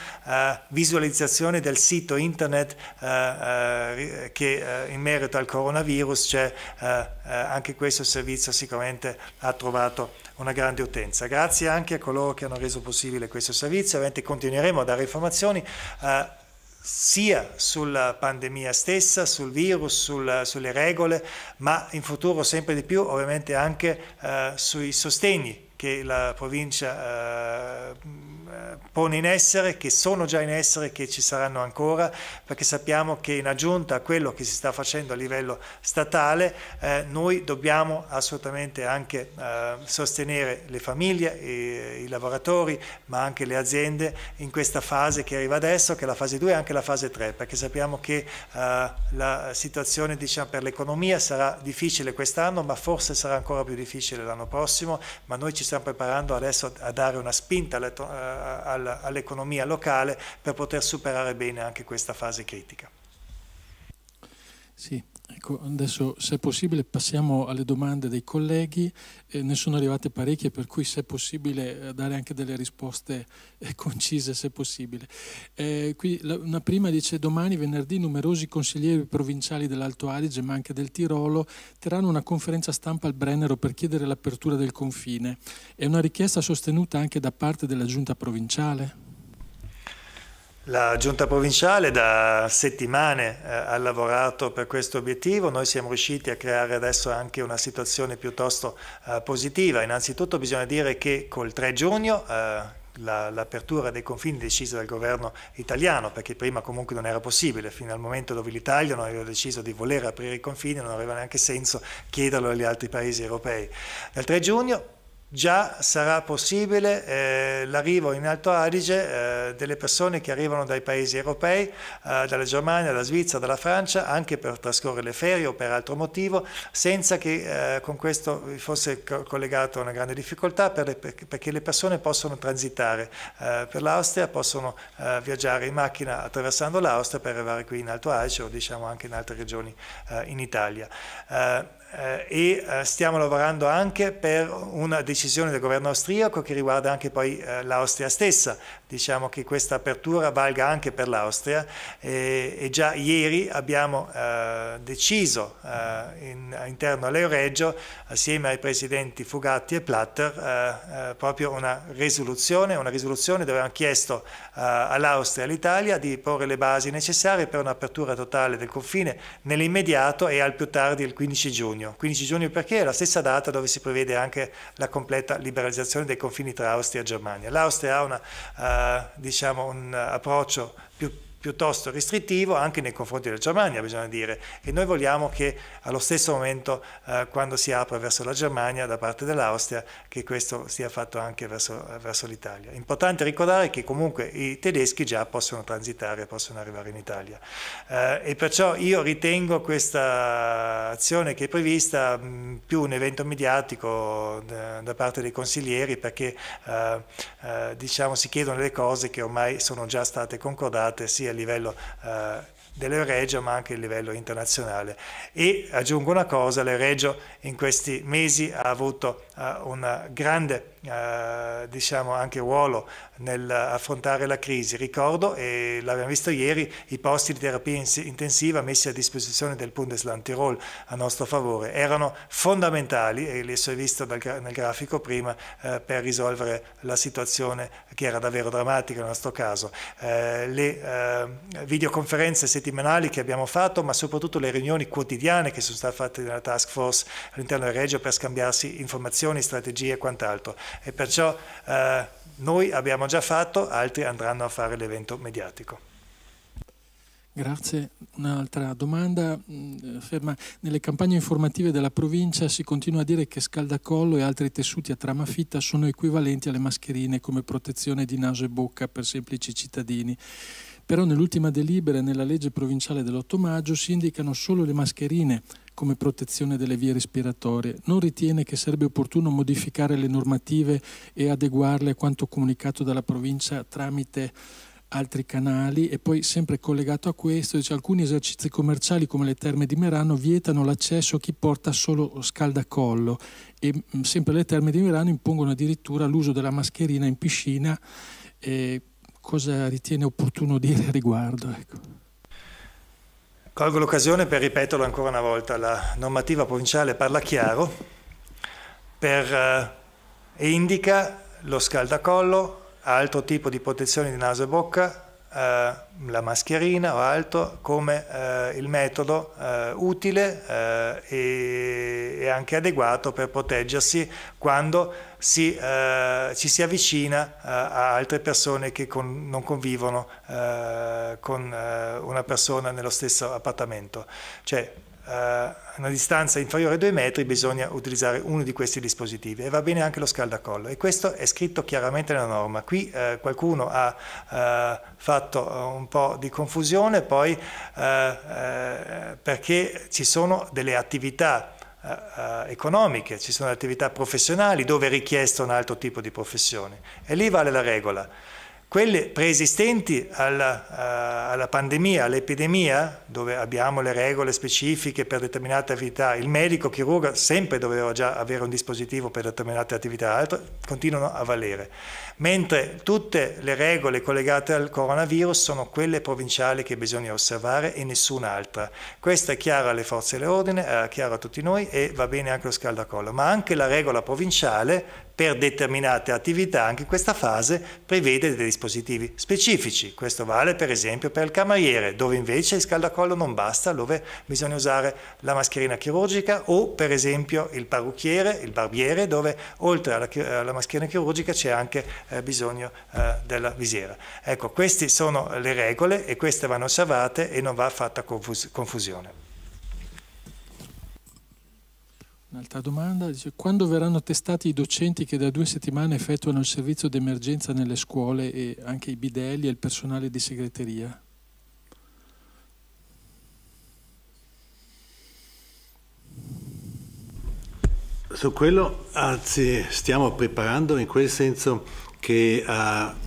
visualizzazioni del sito internet che in merito rispetto al coronavirus, cioè, eh, eh, anche questo servizio sicuramente ha trovato una grande utenza. Grazie anche a coloro che hanno reso possibile questo servizio, ovviamente continueremo a dare informazioni eh, sia sulla pandemia stessa, sul virus, sul, sulle regole, ma in futuro sempre di più ovviamente anche eh, sui sostegni che la provincia eh, eh, pone in essere, che sono già in essere, che ci saranno ancora, perché sappiamo che in aggiunta a quello che si sta facendo a livello statale, eh, noi dobbiamo assolutamente anche eh, sostenere le famiglie, i, i, lavoratori, ma anche le aziende in questa fase che arriva adesso, che è la fase 2 e anche la fase 3, perché sappiamo che eh, la situazione diciamo, per l'economia sarà difficile quest'anno, ma forse sarà ancora più difficile l'anno prossimo, ma noi ci stiamo preparando adesso a dare una spinta alla eh, all'economia locale per poter superare bene anche questa fase critica. Sì, Ecco, adesso se è possibile passiamo alle domande dei colleghi, eh, ne sono arrivate parecchie per cui se è possibile eh, dare anche delle risposte eh, concise se possibile. Eh, qui la, una prima dice domani venerdì numerosi consiglieri provinciali dell'Alto Adige ma anche del Tirolo terranno una conferenza stampa al Brennero per chiedere l'apertura del confine. È una richiesta sostenuta anche da parte della giunta provinciale? La giunta provinciale da settimane eh, ha lavorato per questo obiettivo, noi siamo riusciti a creare adesso anche una situazione piuttosto eh, positiva. Innanzitutto bisogna dire che col 3 giugno eh, l'apertura la, dei confini decisa dal governo italiano, perché prima comunque non era possibile, fino al momento dove l'Italia non aveva deciso di voler aprire i confini non aveva neanche senso chiederlo agli altri paesi europei. Dal 3 giugno già sarà possibile eh, l'arrivo in Alto Adige eh, delle persone che arrivano dai paesi europei, eh, dalla Germania, dalla Svizzera, dalla Francia, anche per trascorrere le ferie o per altro motivo, senza che eh, con questo fosse co collegata una grande difficoltà per le, per, perché le persone possono transitare eh, per l'Austria, possono eh, viaggiare in macchina attraversando l'Austria per arrivare qui in Alto Adige o diciamo anche in altre regioni in Italia. Eh, e eh, stiamo lavorando anche per una decisione del governo austriaco che riguarda anche poi eh, l'Austria stessa. Diciamo che questa apertura valga anche per l'Austria e, già ieri abbiamo deciso interno all'Eureggio assieme ai presidenti Fugatti e Platter proprio una risoluzione, una risoluzione dove abbiamo chiesto all'Austria e all'Italia di porre le basi necessarie per un'apertura totale del confine nell'immediato e al più tardi il 15 giugno giugno. 15 giugno perché è la stessa data dove si prevede anche la completa liberalizzazione dei confini tra Austria e Germania. L'Austria ha una, uh, diciamo, un approccio più piuttosto restrittivo anche nei confronti della Germania, bisogna dire, e noi vogliamo che allo stesso momento eh, quando si apre verso la Germania da parte dell'Austria che questo sia fatto anche verso, verso l'Italia. Importante ricordare che comunque i tedeschi già possono transitare, possono arrivare in Italia eh, e perciò io ritengo questa azione che è prevista mh, più un evento mediatico da, da parte dei consiglieri perché eh, eh diciamo, si chiedono le cose che ormai sono già state concordate sia livello eh, dell'Euregio ma anche a livello internazionale. E aggiungo una cosa, le l'Euregio in questi mesi ha avuto eh, un grande eh, diciamo anche ruolo nell'affrontare la crisi. Ricordo, e l'abbiamo visto ieri, i posti di terapia intensiva messi a disposizione del Bundesland Tirol a nostro favore erano fondamentali, e li si è visto dal, nel grafico prima, eh, per risolvere la situazione che era davvero drammatica nel nostro caso. Eh, le eh, videoconferenze settimanali che abbiamo fatto, ma soprattutto le riunioni quotidiane che sono state fatte nella task force all'interno del Regio per scambiarsi informazioni comunicazioni, strategie e quant'altro. E perciò eh, noi abbiamo già fatto, altri andranno a fare l'evento mediatico. Grazie. Un'altra domanda, mm, Ferma. Nelle campagne informative della provincia si continua a dire che scaldacollo e altri tessuti a trama fitta sono equivalenti alle mascherine come protezione di naso e bocca per semplici cittadini. Però nell'ultima delibera e nella legge provinciale dell'8 maggio si indicano solo le mascherine come protezione delle vie respiratorie, non ritiene che sarebbe opportuno modificare le normative e adeguarle a quanto comunicato dalla provincia tramite altri canali e poi sempre collegato a questo dice, alcuni esercizi commerciali come le terme di Merano vietano l'accesso a chi porta solo scaldacollo e mm, sempre le terme di Merano impongono addirittura l'uso della mascherina in piscina eh, cosa ritiene opportuno dire a riguardo ecco. Colgo l'occasione per ripeterlo ancora una volta, la normativa provinciale parla chiaro per, eh, e indica lo scaldacollo, altro tipo di protezione di naso e bocca, eh, la mascherina o altro come eh, il metodo eh, utile eh, e, e, anche adeguato per proteggersi quando si, eh, ci si avvicina a altre persone che con, non convivono con una persona nello stesso appartamento. Cioè, a eh, una distanza inferiore a 2 metri bisogna utilizzare uno di questi dispositivi e va bene anche lo scaldacollo e questo è scritto chiaramente nella norma. Qui eh, qualcuno ha eh, fatto eh, un po' di confusione poi eh, eh perché ci sono delle attività economiche, ci sono attività professionali dove è richiesto un altro tipo di professione e lì vale la regola quelle preesistenti alla, eh, alla pandemia, all'epidemia, dove abbiamo le regole specifiche per determinate attività, il medico, chirurgo sempre doveva già avere un dispositivo per determinate attività, altre continuano a valere, mentre tutte le regole collegate al coronavirus sono quelle provinciali che bisogna osservare e nessun'altra. Questa è chiara alle forze dell'ordine, è eh, chiara a tutti noi e va bene anche lo scaldacollo, ma anche la regola provinciale per determinate attività anche questa fase prevede dei dispositivi specifici. Questo vale per esempio per il cameriere, dove invece il scaldacollo non basta, dove bisogna usare la mascherina chirurgica o per esempio il parrucchiere, il barbiere, dove oltre alla, alla mascherina chirurgica c'è anche eh, bisogno eh, della visiera. Ecco, queste sono le regole e queste vanno osservate e non va fatta confus confusione. Un'altra domanda dice quando verranno testati i docenti che da due settimane effettuano il servizio d'emergenza nelle scuole e anche i bidelli e il personale di segreteria? Su quello anzi stiamo preparando in quel senso che uh,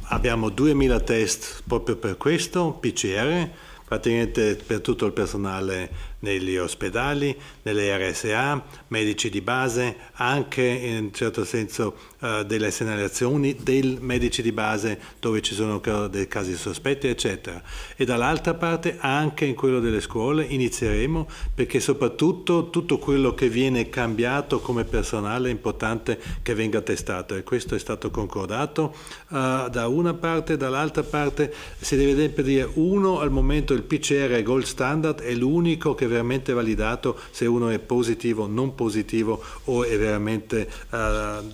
abbiamo 2000 test proprio per questo, PCR, praticamente per tutto il personale negli ospedali, nelle RSA, medici di base, anche in un certo senso eh, delle segnalazioni del medici di base dove ci sono dei casi sospetti, eccetera. E dall'altra parte anche in quello delle scuole inizieremo perché soprattutto tutto quello che viene cambiato come personale è importante che venga testato e questo è stato concordato eh, da una parte, dall'altra parte si deve sempre dire uno al momento il PCR è gold standard, è l'unico che veramente validato se uno è positivo, non positivo o è veramente uh,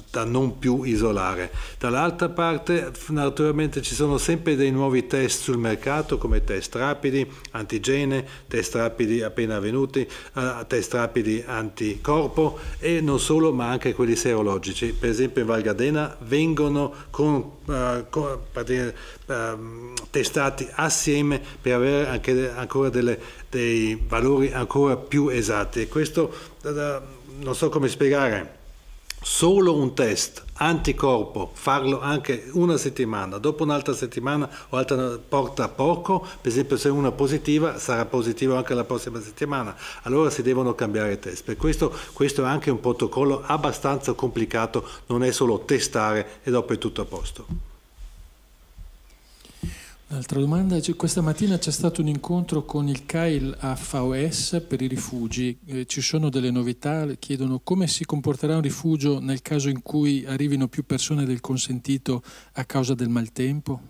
da non più isolare. Dall'altra parte naturalmente ci sono sempre dei nuovi test sul mercato come test rapidi, antigene, test rapidi appena venuti, uh, test rapidi anticorpo e non solo ma anche quelli serologici. Per esempio in Val Gardena vengono con, uh, con, dire, ehm, testati assieme per avere anche ancora delle dei valori ancora più esatti. Questo non so come spiegare. Solo un test anticorpo, farlo anche una settimana, dopo un'altra settimana o altra porta poco, per esempio se una positiva sarà positiva anche la prossima settimana, allora si devono cambiare i test. Per questo questo è anche un protocollo abbastanza complicato, non è solo testare e dopo è tutto a posto. Altra domanda, questa mattina c'è stato un incontro con il CAIL a FAOS per i rifugi, eh, ci sono delle novità, chiedono come si comporterà un rifugio nel caso in cui arrivino più persone del consentito a causa del maltempo?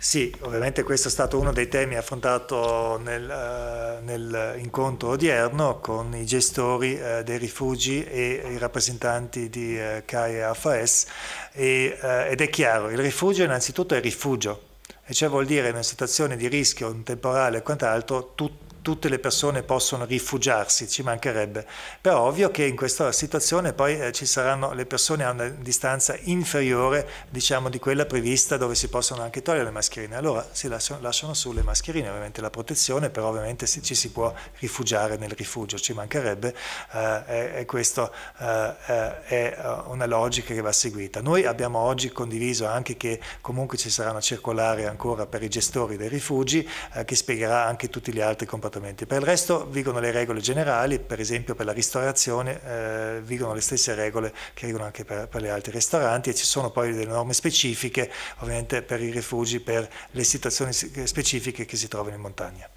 Sì, ovviamente questo è stato uno dei temi affrontato nel, eh, nell'incontro odierno con i gestori eh, dei rifugi e i rappresentanti di eh, CAI e AFAS e, eh, ed è chiaro, il rifugio innanzitutto è rifugio, e cioè vuol dire in una situazione di rischio, temporale e quant'altro, tutto tutte le persone possono rifugiarsi, ci mancherebbe, però ovvio che in questa situazione poi eh, ci saranno le persone a una distanza inferiore diciamo di quella prevista dove si possono anche togliere le mascherine, allora si lasciano, lasciano le mascherine ovviamente la protezione, però ovviamente si, ci si può rifugiare nel rifugio, ci mancherebbe eh, e, e questa eh, è eh, una logica che va seguita. Noi abbiamo oggi condiviso anche che comunque ci saranno circolari ancora per i gestori dei rifugi eh, che spiegherà anche tutti gli altri comportamenti appartamenti. Per il resto vigono le regole generali, per esempio per la ristorazione eh, vigono le stesse regole che vigono anche per, per gli altri ristoranti e ci sono poi delle norme specifiche ovviamente per i rifugi, per le situazioni specifiche che si trovano in montagna.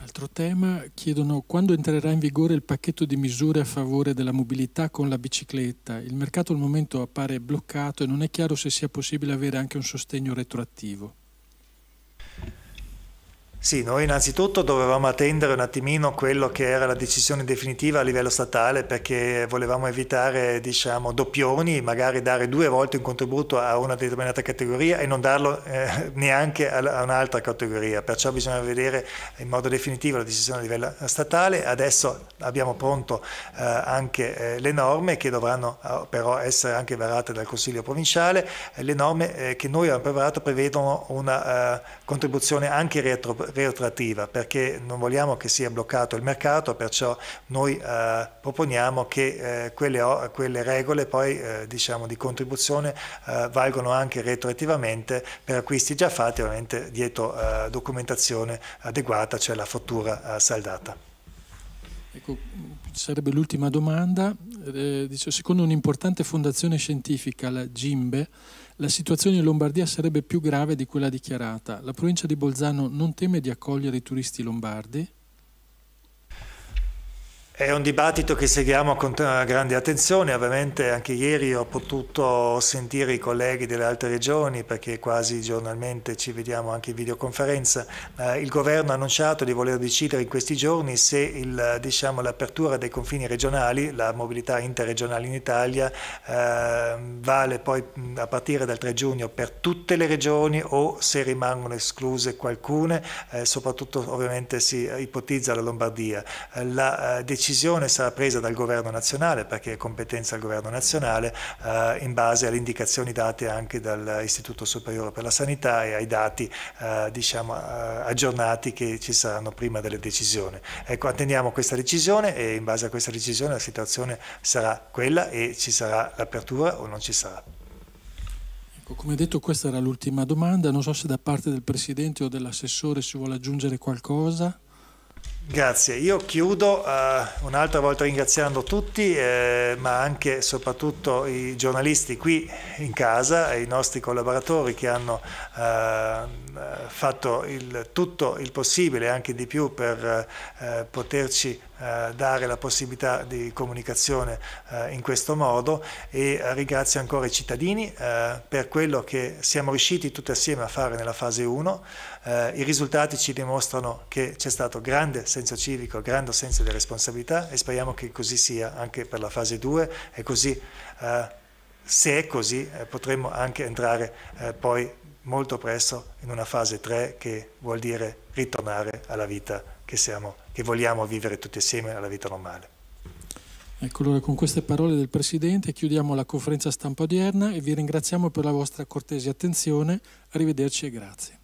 Altro tema, chiedono quando entrerà in vigore il pacchetto di misure a favore della mobilità con la bicicletta. Il mercato al momento appare bloccato e non è chiaro se sia possibile avere anche un sostegno retroattivo. Sì, noi innanzitutto dovevamo attendere un attimino quello che era la decisione definitiva a livello statale perché volevamo evitare diciamo, doppioni, magari dare due volte un contributo a una determinata categoria e non darlo eh, neanche a, un'altra categoria, perciò bisogna vedere in modo definitivo la decisione a livello eh, statale. Adesso abbiamo pronto eh, anche eh, le norme che dovranno eh, però essere anche varate dal Consiglio provinciale, eh, le norme che noi abbiamo preparato prevedono una contribuzione anche retro retroattiva perché non vogliamo che sia bloccato il mercato, perciò noi eh, proponiamo che eh, quelle, quelle, regole poi eh, diciamo di contribuzione eh, valgono anche retroattivamente per acquisti già fatti ovviamente dietro eh, documentazione adeguata, cioè la fattura eh, saldata. Ecco, sarebbe l'ultima domanda. Dice, secondo un'importante fondazione scientifica, la GIMBE, la situazione in Lombardia sarebbe più grave di quella dichiarata. La provincia di Bolzano non teme di accogliere i turisti lombardi, è un dibattito che seguiamo con grande attenzione, ovviamente anche ieri ho potuto sentire i colleghi delle altre regioni perché quasi giornalmente ci vediamo anche in videoconferenza. Il governo ha annunciato di voler decidere in questi giorni se diciamo, l'apertura diciamo, dei confini regionali, la mobilità interregionale in Italia, ehm, vale poi a partire dal 3 giugno per tutte le regioni o se rimangono escluse alcune, eh, soprattutto ovviamente si ipotizza la Lombardia. La, eh, decisione decisione sarà presa dal governo nazionale perché è competenza del governo nazionale eh, in base alle indicazioni date anche dall'Istituto Superiore per la Sanità e ai dati eh, diciamo, eh, aggiornati che ci saranno prima delle decisioni. Ecco, attendiamo questa decisione e in base a questa decisione la situazione sarà quella e ci sarà l'apertura o non ci sarà. Ecco, come detto questa era l'ultima domanda, non so se da parte del Presidente o dell'assessore si vuole aggiungere qualcosa. Grazie, io chiudo eh, un'altra volta ringraziando tutti, eh, ma anche e soprattutto i giornalisti qui in casa e i nostri collaboratori che hanno eh, fatto il, tutto il possibile, anche di più, per eh, poterci eh, dare la possibilità di comunicazione eh, in questo modo e ringrazio ancora i cittadini per quello che siamo riusciti tutti assieme a fare nella fase 1 eh, i risultati ci dimostrano che c'è stato grande senso civico, grande senso di responsabilità e speriamo che così sia anche per la fase 2 e così, eh, se è così, eh, potremo anche entrare eh, poi molto presto in una fase 3 che vuol dire ritornare alla vita che, siamo, che vogliamo vivere tutti assieme alla vita normale. Ecco allora con queste parole del Presidente chiudiamo la conferenza stampa odierna e vi ringraziamo per la vostra cortese attenzione. Arrivederci e grazie.